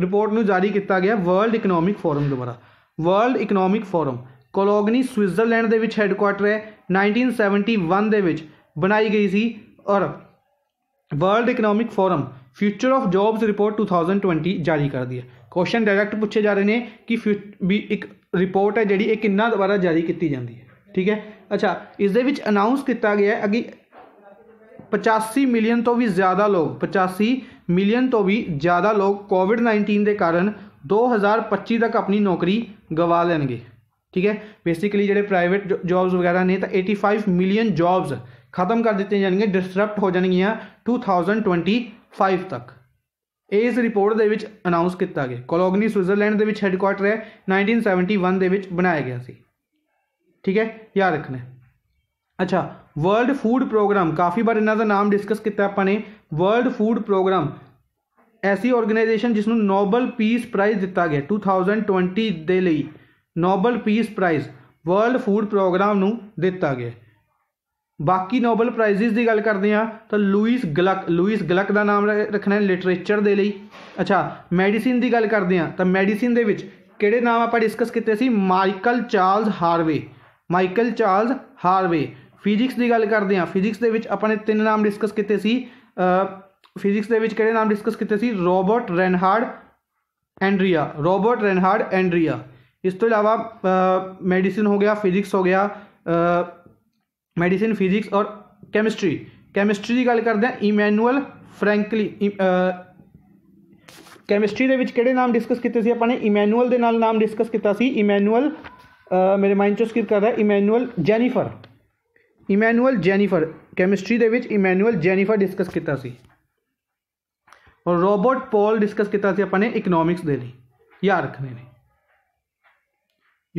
ਰਿਪੋਰਟ ਨੂੰ ਜਾਰੀ ਕੀਤਾ ਗਿਆ ਵਰਲਡ ਇਕਨੋਮਿਕ ਫੋਰਮ ਦੁਆਰਾ world economic forum Cologny Switzerland ਦੇ ਵਿੱਚ ਹੈੱਡਕੁਆਰਟਰ ਹੈ 1971 ਦੇ ਵਿੱਚ ਬਣਾਈ ਗਈ ਸੀ ਔਰ world economic forum future of jobs report 2020 ਜਾਰੀ ਕਰਦੀ ਹੈ ਕੁਐਸਚਨ ਡਾਇਰੈਕਟ ਪੁੱਛੇ ਜਾ ਰਹੇ ਨੇ ਕਿ ਇੱਕ ਰਿਪੋਰਟ ਹੈ ਜਿਹੜੀ ਇਹ ਕਿੰਨਾ ਦੁਬਾਰਾ ਜਾਰੀ ਕੀਤੀ ਜਾਂਦੀ ਹੈ ਠੀਕ ਹੈ ਅੱਛਾ ਇਸ ਦੇ ਵਿੱਚ ਅਨਾਉਂਸ ਕੀਤਾ ਗਿਆ ਹੈ ਅਗੇ 85 ਮਿਲੀਅਨ ਤੋਂ ਵੀ ਜ਼ਿਆਦਾ ਲੋਕ 85 ਮਿਲੀਅਨ ਤੋਂ ਵੀ ਜ਼ਿਆਦਾ ਲੋਕ ਕੋਵਿਡ-19 ਦੇ ਕਾਰਨ 2025 ਤੱਕ ਆਪਣੀ ਨੌਕਰੀ ਗਵਾ ਲੈਣਗੇ ਠੀਕ ਹੈ ਬੇਸਿਕਲੀ ਜਿਹੜੇ ਪ੍ਰਾਈਵੇਟ ਜੌਬਸ ਵਗੈਰਾ ਨੇ ਤਾਂ 85 ਮਿਲੀਅਨ ਜੌਬਸ ਖਤਮ ਕਰ ਦਿੱਤੇ ਜਾਣਗੇ ਡਿਸਟਰਪਟ ਹੋ ਜਾਣਗੀਆਂ 2025 ਤੱਕ ਇਸ ਰਿਪੋਰਟ ਦੇ ਵਿੱਚ ਅਨਾਉਂਸ ਕੀਤਾ ਗਿਆ ਕੋਲੋਗਨੀ ਸਵਿਟਜ਼ਰਲੈਂਡ ਦੇ ਵਿੱਚ ਹੈੱਡਕੁਆਟਰ ਹੈ 1971 ਦੇ ਵਿੱਚ ਬਣਾਇਆ ਗਿਆ ਸੀ ਠੀਕ ਹੈ याद रखना है अच्छा वर्ल्ड फूड प्रोग्राम काफ़ी बार ਇਹਨਾਂ ਦਾ ਨਾਮ ਡਿਸਕਸ ਕੀਤਾ ਆਪਾਂ ਨੇ ਵਰਲਡ ਫੂਡ ਪ੍ਰੋਗਰਾਮ ਐਸੀ ਆਰਗੇਨਾਈਜੇਸ਼ਨ ਜਿਸ ਨੂੰ ਨੋਬਲ ਪੀਸ ਪ੍ਰਾਈਜ਼ ਦਿੱਤਾ ਗਿਆ 2020 ਦੇ ਲਈ Nobel peace prize world food programme ਨੂੰ ਦਿੱਤਾ ਗਿਆ ਬਾਕੀ ਨੋਬਲ ਪ੍ਰਾਈਜ਼ਸ ਦੀ ਗੱਲ ਕਰਦੇ ਆ ਤਾਂ ਲੂਇਸ ਗਲਕ ਲੂਇਸ ਗਲਕ ਦਾ ਨਾਮ ਰੱਖਣਾ ਹੈ ਲਿਟਰੇਚਰ ਦੇ ਲਈ ਅੱਛਾ ਮੈਡੀਸਿਨ ਦੀ ਗੱਲ ਕਰਦੇ ਆ ਤਾਂ ਮੈਡੀਸਿਨ ਦੇ ਵਿੱਚ ਕਿਹੜੇ ਨਾਮ ਆਪਾਂ ਡਿਸਕਸ ਕੀਤੇ ਸੀ Michael Charles Harvey Michael Charles Harvey physics ਦੀ ਗੱਲ ਕਰਦੇ ਹਾਂ ਫਿਜ਼ਿਕਸ ਦੇ ਵਿੱਚ ਆਪਾਂ ਨੇ ਤਿੰਨ ਨਾਮ ਡਿਸਕਸ ਕੀਤੇ ਸੀ ਫਿਜ਼ਿਕਸ ਦੇ ਵਿੱਚ ਕਿਹੜੇ ਨਾਮ ਡਿਸਕਸ ਕੀਤੇ ਸੀ ਰੋਬਰਟ ਰੈਨਹਾਰਡ ਐਂਡਰੀਆ ਰੋਬਰਟ ਰੈਨਹਾਰਡ ਐਂਡਰੀਆ ਇਸ ਤੋਂ ਇਲਾਵਾ ਮੈਡੀਸਿਨ ਹੋ ਗਿਆ ਫਿਜ਼ਿਕਸ ਹੋ ਗਿਆ ਮੈਡੀਸਿਨ ਫਿਜ਼ਿਕਸ ਔਰ ਕੈਮਿਸਟਰੀ ਕੈਮਿਸਟਰੀ ਦੀ ਗੱਲ ਕਰਦੇ ਆ ਇਮੈਨੂਅਲ ਫ੍ਰੈਂਕਲੀ ਕੈਮਿਸਟਰੀ ਦੇ ਵਿੱਚ ਕਿਹੜੇ ਨਾਮ ਡਿਸਕਸ ਕੀਤੇ ਸੀ ਆਪਾਂ ਨੇ ਇਮੈਨੂਅਲ ਦੇ ਨਾਲ ਨਾਮ ਡਿਸਕਸ ਕੀਤਾ ਸੀ ਇਮੈਨੂਅਲ मेरे माइंड चो ਸਕਿਪ कर रहा है ਇਮੈਨੂਅਲ जेनिफर ਕੈਮਿਸਟਰੀ जेनिफर ਵਿੱਚ के ਜੈਨੀਫਰ जेनिफर डिस्कस किया रॉबर्ट पॉल डिस्कस किया ਕੀਤਾ अपने इकनोमिक्स के लिए याद रखने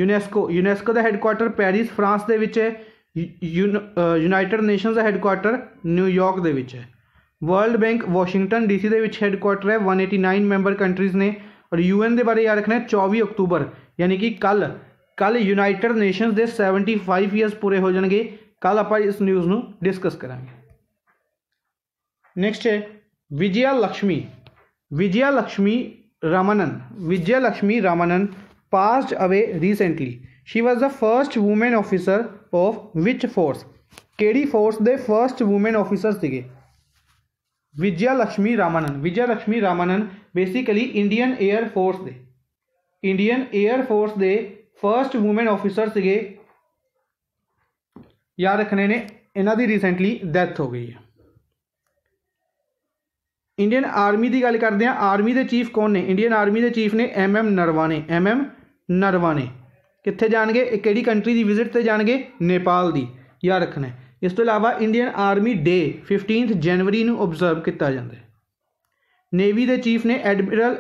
यूनैसको यूनैसको ਨੇ का हैडकुआटर पैरिस फ्रांस के यूनाइट नेशन का हैडकुआटर न्यूयॉर्क के वर्ल्ड बैंक वाशिंगटन डीसी के हैडकुआटर है one eighty nine member countries ने और यू एन के बारे याद रखना है चौबी अक्तूबर यानी कि कल ਕੱਲ ਯੂਨਾਈਟਿਡ ਨੇਸ਼ਨਸ ਦੇ 75 ਇਅਰਸ ਪੂਰੇ ਹੋ ਜਾਣਗੇ ਕੱਲ ਆਪਾਂ ਇਸ ਨਿਊਜ਼ ਨੂੰ ਡਿਸਕਸ ਕਰਾਂਗੇ ਨੈਕਸਟ ਹੈ Vijaya Lakshmi Vijaya Lakshmi Ramanan Vijaya Lakshmi Ramanan passed away recently she was the first woman officer of which force ਕਿਹੜੀ ਫੋਰਸ ਦੇ ਫਰਸਟ ਊਮਨ ਆਫੀਸਰ ਸੀਗੇ Vijaya Lakshmi Ramanan Vijaya Lakshmi Ramanan basically Indian air force ਦੇ ਇੰਡੀਅਨ 에ਅਰ ਫੋਰਸ ਦੇ ਫਰਸਟ ਔਮਨ ਆਫੀਸਰ ਸੀਗੇ ਯਾਦ ਰੱਖਣੇ ਨੇ ਇਹਨਾਂ ਦੀ ਰੀਸੈਂਟਲੀ ਡੈਥ ਹੋ ਗਈ ਹੈ ਇੰਡੀਅਨ ਆਰਮੀ ਦੀ ਗੱਲ ਕਰਦੇ ਆ ਆਰਮੀ ਦੇ ਚੀਫ ਕੌਣ ਨੇ ਇੰਡੀਅਨ ਆਰਮੀ ਦੇ ਚੀਫ ਨੇ M M Naravane M M Naravane ਕਿੱਥੇ ਜਾਣਗੇ ਇਹ ਕਿਹੜੀ ਕੰਟਰੀ ਦੀ ਵਿਜ਼ਿਟ ਤੇ ਜਾਣਗੇ ਨੇਪਾਲ ਦੀ ਯਾਦ ਰੱਖਣਾ ਇਸ ਤੋਂ ਇਲਾਵਾ ਇੰਡੀਅਨ ਆਰਮੀ ਡੇ 15th ਜਨਵਰੀ ਨੂੰ ਆਬਜ਼ਰਵ ਕੀਤਾ ਜਾਂਦਾ ਹੈ ਨੇਵੀ ਦੇ ਚੀਫ ਨੇ admiral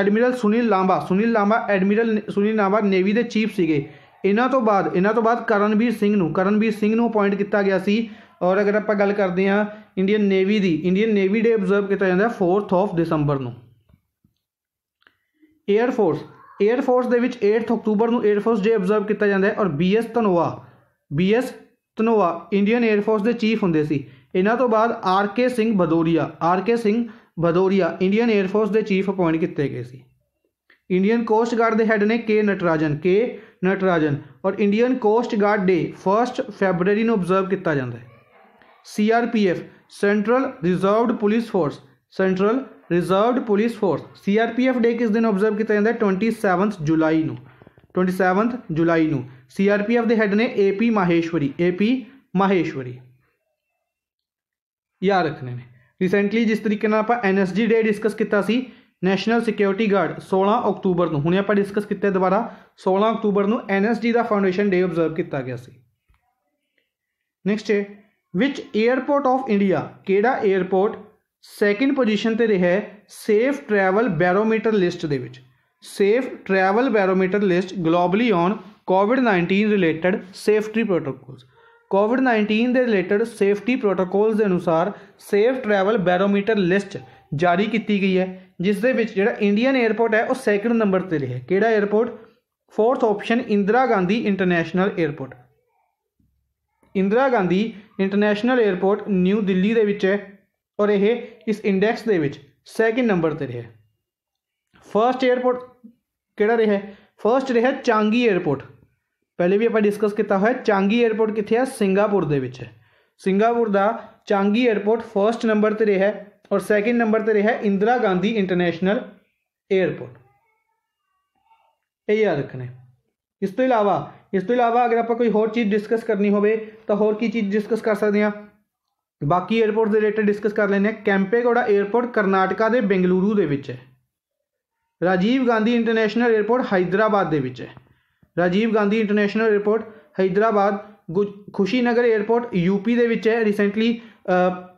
admiral Sunil Lamba Sunil Lamba admiral Sunil Lamba navy ਦੇ ਚੀਫ ਸੀਗੇ ਇਹਨਾਂ ਤੋਂ ਬਾਅਦ ਇਹਨਾਂ ਤੋਂ ਬਾਅਦ ਕਰਨਵੀਰ ਸਿੰਘ ਨੂੰ ਕਰਨਵੀਰ ਸਿੰਘ ਨੂੰ ਅਪਾਇੰਟ ਕੀਤਾ ਗਿਆ ਸੀ ਔਰ ਅਗਰ ਆਪਾਂ ਗੱਲ ਕਰਦੇ ਹਾਂ ਇੰਡੀਅਨ ਨੇਵੀ ਦੀ ਇੰਡੀਅਨ ਨੇਵੀ ਡੇ ਅਬਜ਼ਰਵ ਕੀਤਾ ਜਾਂਦਾ ਹੈ 4th ਆਫ ਦਸੰਬਰ ਨੂੰ 에ਅਰ ਫੋਰਸ 에ਅਰ ਫੋਰਸ ਦੇ ਵਿੱਚ 8th ਅਕਤੂਬਰ ਨੂੰ 에ਅਰ ਫੋਰਸ ਡੇ ਅਬਜ਼ਰਵ ਕੀਤਾ ਜਾਂਦਾ ਹੈ ਔਰ BS Dhanoa BS Dhanoa Indian air force ਦੇ ਚੀਫ ਹੁੰਦੇ ਸੀ ਇਹਨਾਂ ਤੋਂ ਬਾਅਦ RK Singh R RK Singh Bhadauria Indian air force के चीफ अपॉइंट किए गए इंडियन कोस्ट गार्ड के हैड ने के नटराजन के नटराजन और Indian coast guard day first February observe किया जाता है C R P F central reserved police force central reserved police force C R P F day किस दिन ओबजर्व किया जाता है ट्वेंटी सैवंथ जुलाई में ट्वेंटी सैवंथ जुलाई में सी आर पी एफ के हैड ने A P Maheshwari A P Maheshwari याद रखने ने ਰੀਸੈਂਟਲੀ ਜਿਸ ਤਰੀਕੇ ਨਾਲ ਆਪਾਂ ਐਨਐਸਜੀ ਡੇ ਡਿਸਕਸ ਕੀਤਾ ਸੀ ਨੈਸ਼ਨਲ ਸਿਕਿਉਰਿਟੀ ਗਾਰਡ 16 ਅਕਤੂਬਰ ਨੂੰ ਹੁਣੇ ਆਪਾਂ ਡਿਸਕਸ ਕੀਤਾ ਦੁਬਾਰਾ 16 ਅਕਤੂਬਰ ਨੂੰ ਐਨਐਸਜੀ ਦਾ ਫਾਊਂਡੇਸ਼ਨ ਡੇ ਆਬਜ਼ਰਵ ਕੀਤਾ ਗਿਆ ਸੀ ਨੈਕਸਟ ਹੈ ਵਿਚ 에ਅਰਪੋਰਟ ਆਫ ਇੰਡੀਆ ਕਿਹੜਾ 에ਅਰਪੋਰਟ ਸੈਕਿੰਡ ਪੋਜੀਸ਼ਨ ਤੇ ਰਿਹਾ ਹੈ ਸੇਫ ਟਰੈਵਲ ਬੈਰੋਮੀਟਰ ਲਿਸਟ ਦੇ ਵਿੱਚ safe travel barometer list globally on ਕੋਵਿਡ-19 ਰਿਲੇਟਡ ਸੇਫਟੀ ਪ੍ਰੋਟੋਕੋਲਸ ਕੋਵਿਡ-19 ਦੇ ਰਿਲੇਟਡ ਸੇਫਟੀ ਪ੍ਰੋਟੋਕੋਲਸ ਦੇ ਅਨੁਸਾਰ ਸੇਫ ਟਰੈਵਲ ਬੈਰੋਮੀਟਰ ਲਿਸਟ ਜਾਰੀ ਕੀਤੀ ਗਈ ਹੈ ਜਿਸ ਦੇ ਵਿੱਚ ਜਿਹੜਾ ਇੰਡੀਅਨ 에ਅਰਪੋਰਟ ਹੈ ਉਹ ਸੈਕਿੰਡ ਨੰਬਰ ਤੇ ਰਿਹਾ ਕਿਹੜਾ airport fourth option Indira Gandhi international airport Indira Gandhi international airport New Delhi ਦੇ ਵਿੱਚ ਹੈ ਔਰ ਇਹ ਇਸ ਇੰਡੈਕਸ ਦੇ ਵਿੱਚ ਸੈਕਿੰਡ ਨੰਬਰ ਤੇ ਰਿਹਾ ਫਰਸਟ 에ਅਰਪੋਰਟ ਕਿਹੜਾ ਰਿਹਾ ਫਰਸਟ ਰਿਹਾ ਚਾਂਗੀ 에ਅਰਪੋਰਟ ਪਹਿਲੇ ਵੀ ਆਪਾਂ ਡਿਸਕਸ ਕੀਤਾ ਹੋਇਆ ਚਾਂਗੀ 에ਅਰਪੋਰਟ ਕਿੱਥੇ ਹੈ ਸਿੰਗਾਪੁਰ ਦੇ ਵਿੱਚ ਸਿੰਗਾਪੁਰ ਦਾ ਚਾਂਗੀ 에ਅਰਪੋਰਟ ਫਰਸਟ ਨੰਬਰ ਤੇ ਰਿਹਾ ਔਰ ਸੈਕਿੰਡ ਨੰਬਰ ਤੇ ਰਿਹਾ ਇੰਦਰਾ ਗਾਂਧੀ ਇੰਟਰਨੈਸ਼ਨਲ 에ਅਰਪੋਰਟ ਇਹ ਯਾਦ ਰੱਖਣਾ ਇਸ ਤੋਂ ਇਲਾਵਾ ਇਸ ਤੋਂ ਇਲਾਵਾ ਅਗਰ ਆਪਾਂ ਕੋਈ ਹੋਰ ਚੀਜ਼ ਡਿਸਕਸ ਕਰਨੀ ਹੋਵੇ ਤਾਂ ਹੋਰ ਕੀ ਚੀਜ਼ ਡਿਸਕਸ ਕਰ ਸਕਦੇ ਹਾਂ ਬਾਕੀ 에ਅਰਪੋਰਟ ਦੇ ਰਿਲੇਟਡ ਡਿਸਕਸ ਕਰ ਲੈਨੇ ਆ ਕੈਂਪੇਗੋੜਾ 에ਅਰਪੋਰਟ ਕਰਨਾਟਕਾ ਦੇ ਬੈਂਗਲੁਰੂ ਦੇ ਵਿੱਚ ਹੈ ਰਾਜੀਵ ਗਾਂਧੀ ਇੰਟਰਨੈਸ਼ਨਲ 에ਅਰਪੋਰਟ ਹਾਈਦਰਾਬਾਦ ਦੇ ਵਿੱਚ ਹੈ Rajiv Gandhi international airport Hyderabad Kushinagar airport UP ਦੇ ਵਿੱਚ ਹੈ ਰੀਸੈਂਟਲੀ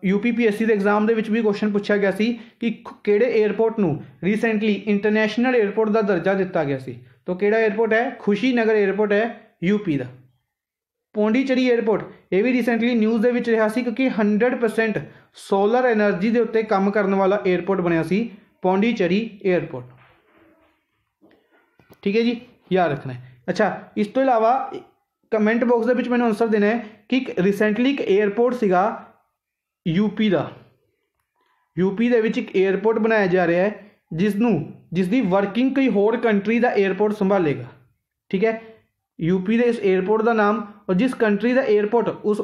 ਯੂਪੀਪੀਐਸਸੀ ਦੇ ਐਗਜ਼ਾਮ ਦੇ ਵਿੱਚ ਵੀ ਕੁਐਸਚਨ ਪੁੱਛਿਆ ਗਿਆ ਸੀ ਕਿ ਕਿਹੜੇ 에ਅਰਪੋਰਟ ਨੂੰ ਰੀਸੈਂਟਲੀ ਇੰਟਰਨੈਸ਼ਨਲ 에ਅਰਪੋਰਟ ਦਾ ਦਰਜਾ ਦਿੱਤਾ ਗਿਆ ਸੀ ਤਾਂ ਕਿਹੜਾ 에ਅਰਪੋਰਟ ਹੈ ਖੁਸ਼ੀਨਗਰ 에ਅਰਪੋਰਟ ਹੈ ਯੂਪੀ ਦਾ ਪੌਂਡੀਚਰੀ 에ਅਰਪੋਰਟ ਇਹ ਵੀ ਰੀਸੈਂਟਲੀ ਨਿਊਜ਼ ਦੇ ਵਿੱਚ ਰਿਹਾ ਸੀ ਕਿਉਂਕਿ 100% ਸੋਲਰ એનર્ਜੀ ਦੇ ਉੱਤੇ ਕੰਮ ਕਰਨ ਵਾਲਾ 에ਅਰਪੋਰਟ ਬਣਿਆ ਸੀ ਪੌਂਡੀਚਰੀ 에ਅਰਪੋਰਟ ਠੀਕ ਹੈ ਜੀ ਯਾਦ ਰੱਖਣਾ ਅੱਛਾ ਇਸ ਤੋਂ ਇਲਾਵਾ ਕਮੈਂਟ ਬਾਕਸ ਦੇ ਵਿੱਚ ਮੈਨੂੰ ਆਨਸਰ ਦੇਣਾ ਹੈ ਕਿ ਇੱਕ ਰੀਸੈਂਟਲੀ ਇੱਕ 에어ਪੋਰਟ ਸੀਗਾ ਯੂਪੀ ਦਾ ਯੂਪੀ ਦੇ ਵਿੱਚ ਇੱਕ 에어ਪੋਰਟ ਬਣਾਇਆ ਜਾ ਰਿਹਾ ਹੈ ਜਿਸ ਨੂੰ ਜਿਸ ਦੀ ਵਰਕਿੰਗ ਕੋਈ ਹੋਰ ਕੰਟਰੀ ਦਾ 에어ਪੋਰਟ ਸੰਭਾਲੇਗਾ ਠੀਕ ਹੈ ਯੂਪੀ ਦੇ ਇਸ 에어ਪੋਰਟ ਦਾ ਨਾਮ ਔਰ ਜਿਸ ਕੰਟਰੀ ਦਾ 에어ਪੋਰਟ ਉਸ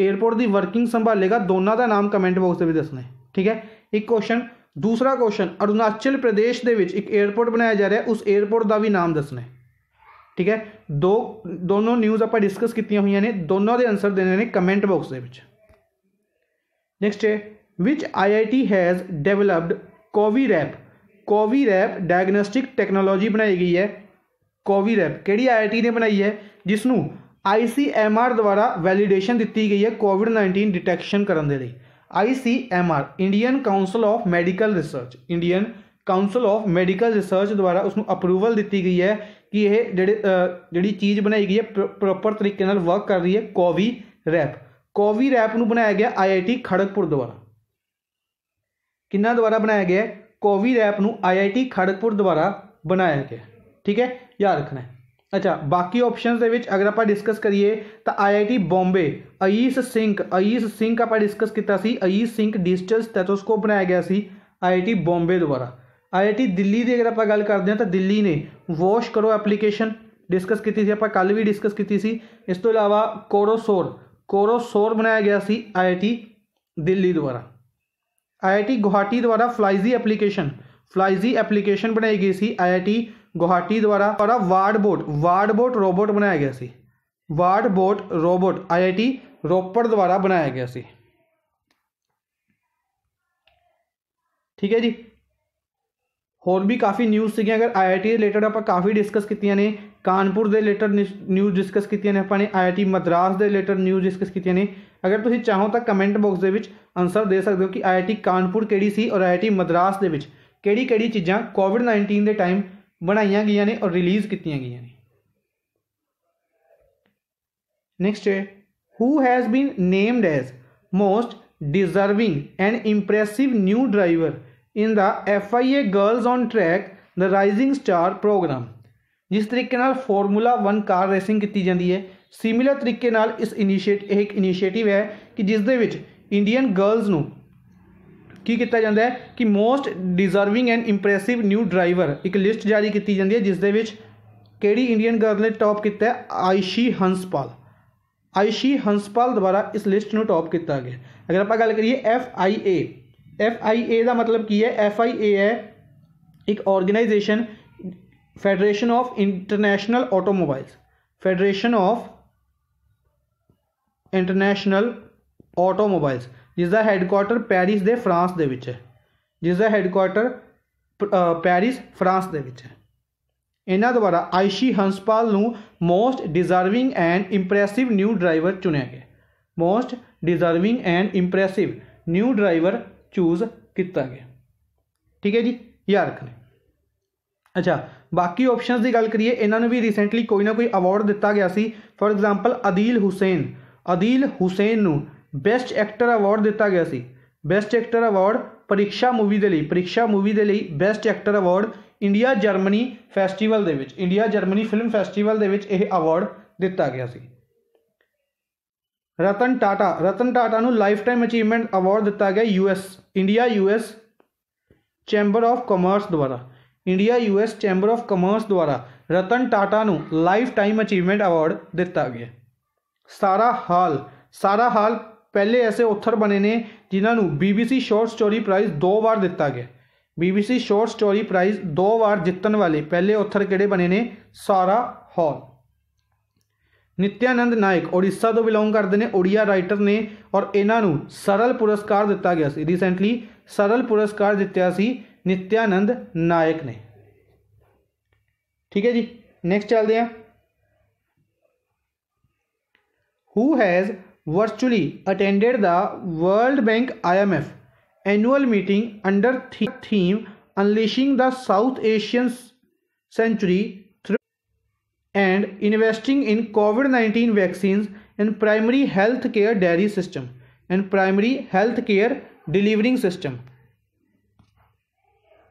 에어ਪੋਰਟ ਦੀ ਵਰਕਿੰਗ ਸੰਭਾਲੇਗਾ ਦੋਨਾਂ ਦਾ ਨਾਮ ਕਮੈਂਟ ਬਾਕਸ ਦੇ ਵਿੱਚ ਦੱਸਣਾ ਹੈ ਠੀਕ ਹੈ ਇੱਕ ਕੁਐਸਚਨ ਦੂਸਰਾ ਕੁਐਸਚਨ ਅਰੁਣਾਚਲ ਪ੍ਰਦੇਸ਼ ਦੇ ਵਿੱਚ ਇੱਕ 에어ਪੋਰਟ ਬਣਾਇਆ ਜਾ ਰਿਹਾ ਉਸ 에어ਪੋਰਟ ਦਾ ਵੀ ਨਾਮ ਦੱਸਣਾ ਹੈ ਠੀਕ ਹੈ ਦੋ ਦੋਨੋਂ ਨਿਊਜ਼ ਆਪਾਂ ਡਿਸਕਸ ਕੀਤੀਆਂ ਹੋਈਆਂ ਨੇ ਦੋਨੋਂ ਦੇ ਆਨਸਰ ਦੇਣੇ ਨੇ ਕਮੈਂਟ ਬਾਕਸ ਦੇ ਵਿੱਚ ਨੈਕਸਟ ਹੈ which IIT has developed Covirap Covirap diagnostic technology ਬਣਾਈ ਗਈ ਹੈ ਕੋਵੀ ਰੈਪ ਕਿਹੜੀ ਆਈਆਈਟੀ ਨੇ ਬਣਾਈ ਹੈ ਜਿਸ ਨੂੰ ICMR ਦੁਆਰਾ ਵੈਲੀਡੇਸ਼ਨ ਦਿੱਤੀ ਗਈ ਹੈ ਕੋਵਿਡ-19 ਡਿਟੈਕਸ਼ਨ ਕਰਨ ਦੇ ਲਈ ICMR Indian council of medical research Indian council of medical research ਦੁਆਰਾ ਉਸ ਨੂੰ ਅਪਰੂਵਲ ਦਿੱਤੀ ਗਈ ਹੈ ਕਿ ਇਹ ਜਿਹੜੇ ਜਿਹੜੀ ਚੀਜ਼ ਬਣਾਈ ਗਈ ਹੈ ਪ੍ਰੋਪਰ ਤਰੀਕੇ ਨਾਲ ਵਰਕ ਕਰ ਰਹੀ ਹੈ ਕੋਵੀ ਰੈਪ ਕੋਵੀ ਰੈਪ ਨੂੰ ਬਣਾਇਆ ਗਿਆ ਆਈਆਈਟੀ ਖੜਕਪੁਰ ਦੁਆਰਾ ਕਿੰਨਾ ਦੁਆਰਾ ਬਣਾਇਆ ਗਿਆ ਕੋਵੀ ਰੈਪ ਨੂੰ ਆਈਆਈਟੀ ਖੜਕਪੁਰ ਦੁਆਰਾ ਬਣਾਇਆ ਗਿਆ ਠੀਕ ਹੈ ਯਾਦ ਰੱਖਣਾ ਅੱਛਾ ਬਾਕੀ ਆਪਸ਼ਨਸ ਦੇ ਵਿੱਚ ਅਗਰ ਆਪਾਂ ਡਿਸਕਸ ਕਰੀਏ ਤਾਂ ਆਈਆਈਟੀ ਬੰਬੇ ਅਈਸ ਸਿੰਘ ਅਈਸ ਸਿੰਘ ਆਪਾਂ ਡਿਸਕਸ ਕੀਤਾ ਸੀ ਅਈਸ ਸਿੰਘ ਡਿਜੀਟਲ ਸਟੈਥੋਸਕੋਪ ਬਣਾਇਆ ਗਿਆ ਸੀ ਆਈਆਈਟੀ ਬੰਬੇ ਦੁਆਰਾ आई आई टी दिल्ली की अगर आप गल करते हैं तो दिल्ली ने वॉश करो एप्लीकेशन डिस्कस की आप कल भी डिस्कस की इस तो अलावा कोरोसोर कोरोसोर बनाया गया आई आई टी दिल्ली द्वारा आई आई टी गुवाहाटी द्वारा फ्लाइजी एप्लीकेशन फ्लाइजी एप्लीकेशन बनाई गई सी आई आई टी गुवाहाटी द्वारा द्वारा ward board ward board robot बनाया गया सी ward bot robot I I T Ropar द्वारा बनाया गया सी ठीक है जी ਹੋਰ ਵੀ ਕਾਫੀ ਨਿਊਜ਼ ਸੀਗੀਆਂ ਅਗਰ ਆਈਆਈਟੀ ਰਿਲੇਟਡ ਆਪਾਂ ਕਾਫੀ ਡਿਸਕਸ ਕੀਤੀਆਂ ਨੇ ਕਾਨਪੁਰ ਦੇ ਰਿਲੇਟਡ ਨਿਊਜ਼ ਡਿਸਕਸ ਕੀਤੀਆਂ ਨੇ ਆਪਾਂ ਨੇ ਆਈਆਈਟੀ ਮਦਰਾਸ ਦੇ ਰਿਲੇਟਡ ਨਿਊਜ਼ ਡਿਸਕਸ ਕੀਤੀਆਂ ਨੇ ਅਗਰ ਤੁਸੀਂ ਚਾਹੋ ਤਾਂ ਕਮੈਂਟ ਬਾਕਸ ਦੇ ਵਿੱਚ ਆਨਸਰ ਦੇ ਸਕਦੇ ਹੋ ਕਿ ਆਈਆਈਟੀ ਕਾਨਪੁਰ ਕਿਹੜੀ ਸੀ ਔਰ ਆਈਆਈਟੀ ਮਦਰਾਸ ਦੇ ਵਿੱਚ ਕਿਹੜੀ ਕਿਹੜੀ ਚੀਜ਼ਾਂ ਕੋਵਿਡ-19 ਦੇ ਟਾਈਮ ਬਣਾਈਆਂ ਗਈਆਂ ਨੇ ਔਰ ਰਿਲੀਜ਼ ਕੀਤੀਆਂ ਗਈਆਂ ਨੇ ਨੈਕਸਟ ਹੈ who has been named as most deserving and impressive new driver in the F I A girls on track the rising star programme ਜਿਸ ਤਰੀਕੇ ਨਾਲ ਫਾਰਮੂਲਾ 1 ਕਾਰ ਰੇਸਿੰਗ ਕੀਤੀ ਜਾਂਦੀ ਹੈ ਸਿਮਿਲਰ ਤਰੀਕੇ ਨਾਲ ਇਸ ਇਨੀਸ਼ੀਏਟ ਇਹ ਇੱਕ ਇਨੀਸ਼ੀਏਟਿਵ ਹੈ ਕਿ ਜਿਸ ਦੇ ਵਿੱਚ ਇੰਡੀਅਨ ਗਰਲਸ ਨੂੰ ਕੀ ਕੀਤਾ ਜਾਂਦਾ ਹੈ ਕਿ most deserving and impressive new driver ਇੱਕ ਲਿਸਟ ਜਾਰੀ ਕੀਤੀ ਜਾਂਦੀ ਹੈ ਜਿਸ ਦੇ ਵਿੱਚ ਕਿਹੜੀ ਇੰਡੀਅਨ ਗਰਲ ਨੇ ਟੌਪ ਕੀਤਾ ਹੈ ਆਇਸ਼ੀ ਹੰਸਪਾਲ ਆਇਸ਼ੀ ਹੰਸਪਾਲ ਦੁਆਰਾ ਇਸ ਲਿਸਟ ਨੂੰ ਟੌਪ ਕੀਤਾ ਗਿਆ ਅਗਰ ਆਪਾਂ ਗੱਲ ਕਰੀਏ F I A F I ਏ ਦਾ ਮਤਲਬ ਕੀ ਹੈ ਐਫ ਆਈ ਏ ਹੈ ਇੱਕ organisation federation of international automobiles federation of international automobiles ਜਿਸ ਦਾ ਹੈੱਡਕੁਆਰਟਰ ਪੈਰਿਸ ਦੇ ਫਰਾਂਸ ਦੇ ਵਿੱਚ ਹੈ ਜਿਸ ਦਾ ਹੈੱਡਕੁਆਰਟਰ ਪੈਰਿਸ ਫਰਾਂਸ ਦੇ ਵਿੱਚ ਹੈ ਇਹਨਾਂ ਦੁਆਰਾ ਆਈਸ਼ੀ ਹੰਸਪਾਲ ਨੂੰ most deserving and impressive new driver ਚੁਣਿਆ ਗਿਆ most deserving and impressive new driver choose ਕੀਤਾ ਗਿਆ ਠੀਕ ਹੈ ਜੀ ਯਾਦ ਰੱਖਣੇ ਅੱਛਾ ਬਾਕੀ ਆਪਸ਼ਨਸ ਦੀ ਗੱਲ ਕਰੀਏ ਇਹਨਾਂ ਨੂੰ ਵੀ ਰੀਸੈਂਟਲੀ ਕੋਈ ਨਾ ਕੋਈ ਅਵਾਰਡ ਦਿੱਤਾ ਗਿਆ ਸੀ ਫੋਰ ਐਗਜ਼ਾਮਪਲ ਅਦੀਲ ਹੁਸੈਨ ਅਦੀਲ ਹੁਸੈਨ ਨੂੰ ਬੈਸਟ ਐਕਟਰ ਅਵਾਰਡ ਦਿੱਤਾ ਗਿਆ ਸੀ best actor award Pariksha movie ਦੇ ਲਈ ਪਰੀਖਿਆ ਮੂਵੀ ਦੇ ਲਈ best actor award India Germany festival ਦੇ ਵਿੱਚ ਇੰਡੀਆ ਜਰਮਨੀ ਫਿਲਮ ਫੈਸਟੀਵਲ ਦੇ ਵਿੱਚ ਇਹ ਅਵਾਰਡ ਦਿੱਤਾ ਗਿਆ ਸੀ ਰਤਨ ਟਾਟਾ ਰਤਨ ਟਾਟਾ ਨੂੰ ਲਾਈਫਟਾਈਮ ਅਚੀਵਮੈਂਟ ਅਵਾਰਡ ਦਿੱਤਾ ਗਿਆ US India US chamber of commerce ਦੁਆਰਾ India US chamber of commerce ਦੁਆਰਾ ਰਤਨ ਟਾਟਾ ਨੂੰ ਲਾਈਫਟਾਈਮ ਅਚੀਵਮੈਂਟ ਅਵਾਰਡ ਦਿੱਤਾ ਗਿਆ ਸਾਰਾ ਹਾਲ ਸਾਰਾ ਹਾਲ ਪਹਿਲੇ ਐਸੇ ਔਥਰ ਬਣੇ ਨੇ ਜਿਨ੍ਹਾਂ ਨੂੰ BBC ਸ਼ਾਰਟ ਸਟੋਰੀ ਪ੍ਰਾਈਜ਼ ਦੋ ਵਾਰ ਦਿੱਤਾ ਗਿਆ BBC ਸ਼ਾਰਟ ਸਟੋਰੀ ਪ੍ਰਾਈਜ਼ ਦੋ ਵਾਰ ਜਿੱਤਣ ਵਾਲੇ ਪਹਿਲੇ ਔਥਰ ਕਿਹੜੇ ਬਣੇ ਨੇ ਸਾਰਾ ਹਾਲ नित्यानंद नायक ओडिशा तो बिलोंग करते हैं उड़िया राइटर ने और इन्हों सरल पुरस्कार दिता गया रीसेंटली सरल पुरस्कार जितया नित्यानंद नायक ने ठीक है जी नैक्सट चलते हैं who has virtually attended the world bank I M F annual meeting under the theme unleashing the south Asian century and investing in COVID 19 vaccines and primary health care dairy system and primary health care delivering system.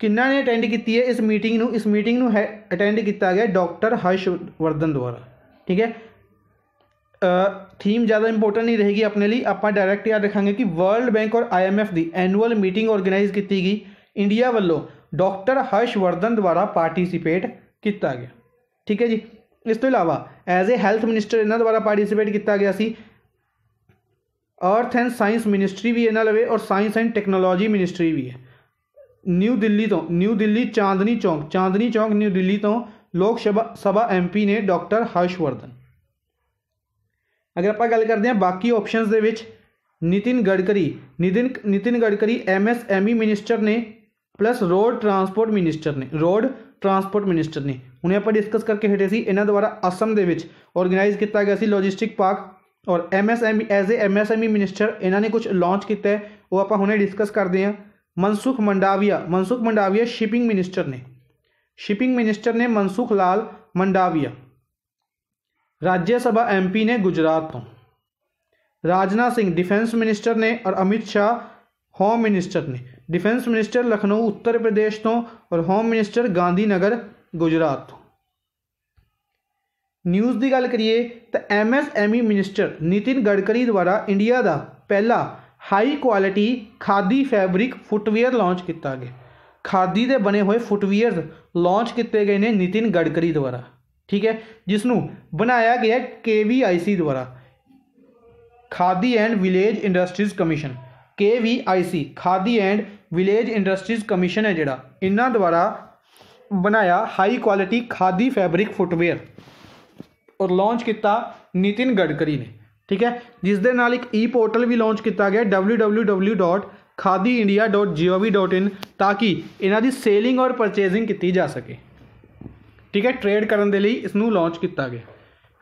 ਕਿੰਨਾ ਨੇ attend ਕੀਤੀ ਹੈ ਇਸ meeting ਨੂੰ ਇਸ meeting ਨੂੰ attend ਕੀਤਾ ਗਿਆ ਡਾਕਟਰ ਹਰਸ਼ ਵਰਧਨ ਦੁਆਰਾ ਠੀਕ ਹੈ ਥੀਮ ਜ਼ਿਆਦਾ ਇੰਪੋਰਟੈਂਟ ਨਹੀਂ ਰਹੇਗੀ ਆਪਣੇ ਲਈ ਆਪਾਂ ਡਾਇਰੈਕਟ ਯਾਦ ਰੱਖਾਂਗੇ ਕਿ ਵਰਲਡ ਬੈਂਕ ਔਰ ਆਈਐਮਐਫ ਦੀ ਐਨੂਅਲ ਮੀਟਿੰਗ ਆਰਗੇਨਾਈਜ਼ ਕੀਤੀ ਗਈ ਇੰਡੀਆ ਵੱਲੋਂ ਡਾਕਟਰ ਹਰਸ਼ ਵਰਧਨ ਦੁਆਰਾ ਪਾਰਟਿਸਿਪੇਟ ਕੀਤਾ ਗਿਆ ਠੀਕ ਹੈ ਜੀ ਇਸ ਤੋਂ ਇਲਾਵਾ ਐਜ਼ ਅ ਹੈਲਥ ਮਿਨਿਸਟਰ ਇਹਨਾਂ ਦੁਆਰਾ ਪਾਰਟਿਸਿਪੇਟ ਕੀਤਾ ਗਿਆ ਸੀ ਅਰਥ ਐਂਡ ਸਾਇੰਸ ਮਿਨਿਸਟਰੀ ਵੀ ਇਹਨਾਂ ਲਵੇ ਔਰ ਸਾਇੰਸ ਐਂਡ ਟੈਕਨੋਲੋਜੀ ਮਿਨਿਸਟਰੀ ਵੀ ਹੈ ਨਿਊ ਦਿੱਲੀ ਤੋਂ ਨਿਊ ਦਿੱਲੀ ਚਾਂਦਨੀ ਚੌਂਕ ਚਾਂਦਨੀ ਚੌਂਕ ਨਿਊ ਦਿੱਲੀ ਤੋਂ ਲੋਕ ਸਭਾ ਐਮਪੀ ਨੇ ਡਾਕਟਰ ਹਰਸ਼ਵਰਧਨ ਅਗਰ ਆਪਾਂ ਗੱਲ ਕਰਦੇ ਹਾਂ ਬਾਕੀ ਆਪਸ਼ਨਸ ਦੇ ਵਿੱਚ ਨਿਤਿਨ ਗੜਕਰੀ ਨਿਤਿਨ ਨਿਤਿਨ ਗੜਕਰੀ ਐਮਐਸਐਮਈ ਮਿਨਿਸਟਰ ਨੇ ਪਲੱਸ ਰੋਡ ਟਰਾਂਸਪੋਰਟ ਮਿਨਿਸਟਰ ਨੇ ਰੋਡ ट्रांसपोर्ट मिनिस्टर ने हमने आप डिस्कस करके हटे से इन्हों द्वारा असम के ऑर्गेनाइज किया गया लॉजिस्टिक पार्क और M S M E as a M S M E minister इन्होंने कुछ लॉन्च किया वो आप हमने डिस्कस करते हैं मनसुख मंडाविया मनसुख मंडाविया शिपिंग मिनिस्टर ने शिपिंग मिनिस्टर ने मनसुख लाल मंडाविया राज्यसभा एम पी ने गुजरात तो राजनाथ सिंह डिफेंस मिनिस्टर ने और अमित शाह होम मिनिस्टर ने ਡਿਫੈਂਸ ਮਿਨਿਸਟਰ ਲਖਨਊ ਉੱਤਰ ਪ੍ਰਦੇਸ਼ ਤੋਂ ਔਰ ਹੋਮ ਮਿਨਿਸਟਰ ਗਾਂਧੀ ਨਗਰ ਗੁਜਰਾਤ ਤੋਂ ਨਿਊਜ਼ ਦੀ ਗੱਲ ਕਰੀਏ ਤਾਂ ਐਮਐਸਐਮਈ ਮਿਨਿਸਟਰ ਨਿਤਿਨ ਗੜਕਰੀ ਦੁਆਰਾ ਇੰਡੀਆ ਦਾ ਪਹਿਲਾ high quality khadi fabric footwear launch ਕੀਤਾ ਗਿਆ ਖਾਦੀ ਦੇ ਬਣੇ ਹੋਏ ਫੁੱਟਵੇਅਰ ਲਾਂਚ ਕੀਤੇ ਗਏ ਨੇ ਨਿਤਿਨ ਗੜਕਰੀ ਦੁਆਰਾ ਠੀਕ ਹੈ ਜਿਸ ਨੂੰ ਬਣਾਇਆ ਗਿਆ ਕੇਵੀਆਈਸੀ ਦੁਆਰਾ khadi and village industries commission KVIC khadi and village industries commission ਹੈ ਜਿਹੜਾ ਇਹਨਾਂ ਦੁਆਰਾ ਬਣਾਇਆ high quality khadi fabric footwear ਔਰ ਲਾਂਚ ਕੀਤਾ ਨਿਤਿਨ ਗਡਕਰੀ ਨੇ ਠੀਕ ਹੈ ਜਿਸ ਦੇ ਨਾਲ ਇੱਕ ਈ ਪੋਰਟਲ ਵੀ ਲਾਂਚ ਕੀਤਾ ਗਿਆ www.khadiindia.gov.in ਤਾਂ ਕਿ ਇਹਨਾਂ ਦੀ ਸੇਲਿੰਗ ਔਰ ਪਰਚੇਜ਼ਿੰਗ ਕੀਤੀ ਜਾ ਸਕੇ ਠੀਕ ਹੈ ਟ੍ਰੇਡ ਕਰਨ ਦੇ ਲਈ ਇਸ ਨੂੰ ਲਾਂਚ ਕੀਤਾ ਗਿਆ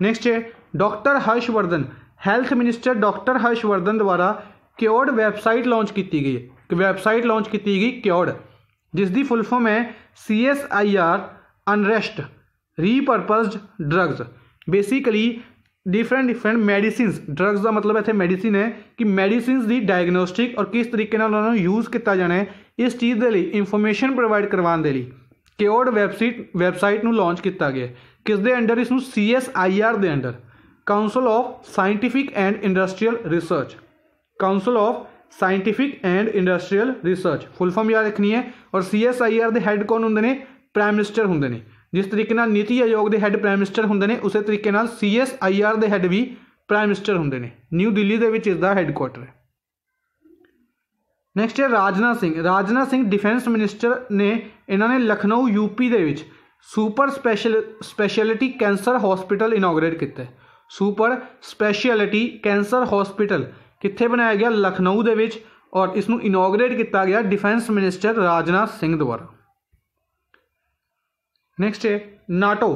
ਨੈਕਸਟ ਹੈ doctor Harshvardhan health minister doctor Harshvardhan ਦੁਆਰਾ क्योर्ड वेबसाइट लॉन्च ਕੀਤੀ ਗਈ ਕਿ ਵੈਬਸਾਈਟ ਲਾਂਚ ਕੀਤੀ ਗਈ ਕਿਓਰਡ ਜਿਸ ਦੀ ਫੁੱਲ ਫਾਰਮ ਹੈ CSIR unrest repurposed drugs basically different different medicines drugs ਦਾ ਮਤਲਬ ਇੱਥੇ ਮੈਡੀਸਿਨ ਹੈ ਕਿ ਮੈਡੀਸਿਨਸ ਦੀ ਡਾਇਗਨੋਸਟਿਕ ਔਰ ਕਿਸ ਤਰੀਕੇ ਨਾਲ ਉਹਨਾਂ ਨੂੰ ਯੂਜ਼ ਕੀਤਾ ਜਾਣਾ ਹੈ ਇਸ ਚੀਜ਼ ਦੇ ਲਈ ਇਨਫੋਰਮੇਸ਼ਨ ਪ੍ਰੋਵਾਈਡ ਕਰਵਾਉਣ ਦੇ ਲਈ ਕਿਓਰਡ ਵੈਬਸਾਈਟ ਵੈਬਸਾਈਟ ਨੂੰ ਲਾਂਚ ਕੀਤਾ ਗਿਆ ਕਿਸ ਦੇ ਅੰਡਰ ਇਸ ਨੂੰ CSIR ਦੇ under council of scientific and industrial research council of scientific and industrial research full form ਯਾਦ ਰੱਖਣੀ ਹੈ ਔਰ ਸੀਐਸਆਈਆਰ ਦੇ ਹੈੱਡ ਕੌਣ ਹੁੰਦੇ ਨੇ ਪ੍ਰਾਈਮ ਮਿਨਿਸਟਰ ਹੁੰਦੇ ਨੇ ਜਿਸ ਤਰੀਕੇ ਨਾਲ ਨੀਤੀ ਆਯੋਗ ਦੇ ਹੈੱਡ ਪ੍ਰਾਈਮ ਮਿਨਿਸਟਰ ਹੁੰਦੇ ਨੇ ਉਸੇ ਤਰੀਕੇ ਨਾਲ ਸੀਐਸਆਈਆਰ ਦੇ ਹੈੱਡ ਵੀ ਪ੍ਰਾਈਮ ਮਿਨਿਸਟਰ ਹੁੰਦੇ ਨੇ ਨਿਊ ਦਿੱਲੀ ਦੇ ਵਿੱਚ ਇਸ ਦਾ ਹੈੱਡਕੁਆਟਰ ਹੈ ਨੈਕਸਟ ਹੈ ਰਾਜਨਾ ਸਿੰਘ ਰਾਜਨਾ ਸਿੰਘ ਡਿਫੈਂਸ ਮਿਨਿਸਟਰ ਨੇ ਇਹਨਾਂ ਨੇ ਲਖਨਊ ਯੂਪੀ ਦੇ ਵਿੱਚ super special speciality cancer hospital inaugurate ਕੀਤਾ ਸੁਪਰ ਸਪੈਸ਼ਲਿਟੀ ਕੈਂਸਰ ਹਸਪੀਟਲ ਕਿੱਥੇ ਬਣਾਇਆ ਗਿਆ ਲਖਨਊ ਦੇ ਵਿੱਚ ਔਰ ਇਸ ਨੂੰ ਇਨੋਗਰੇਟ ਕੀਤਾ ਗਿਆ ਡਿਫੈਂਸ ਮਿਨਿਸਟਰ ਰਾਜਨਾਥ ਸਿੰਘ ਦੁਆਰਾ ਨੈਕਸਟ ਹੈ ਨਾਟੋ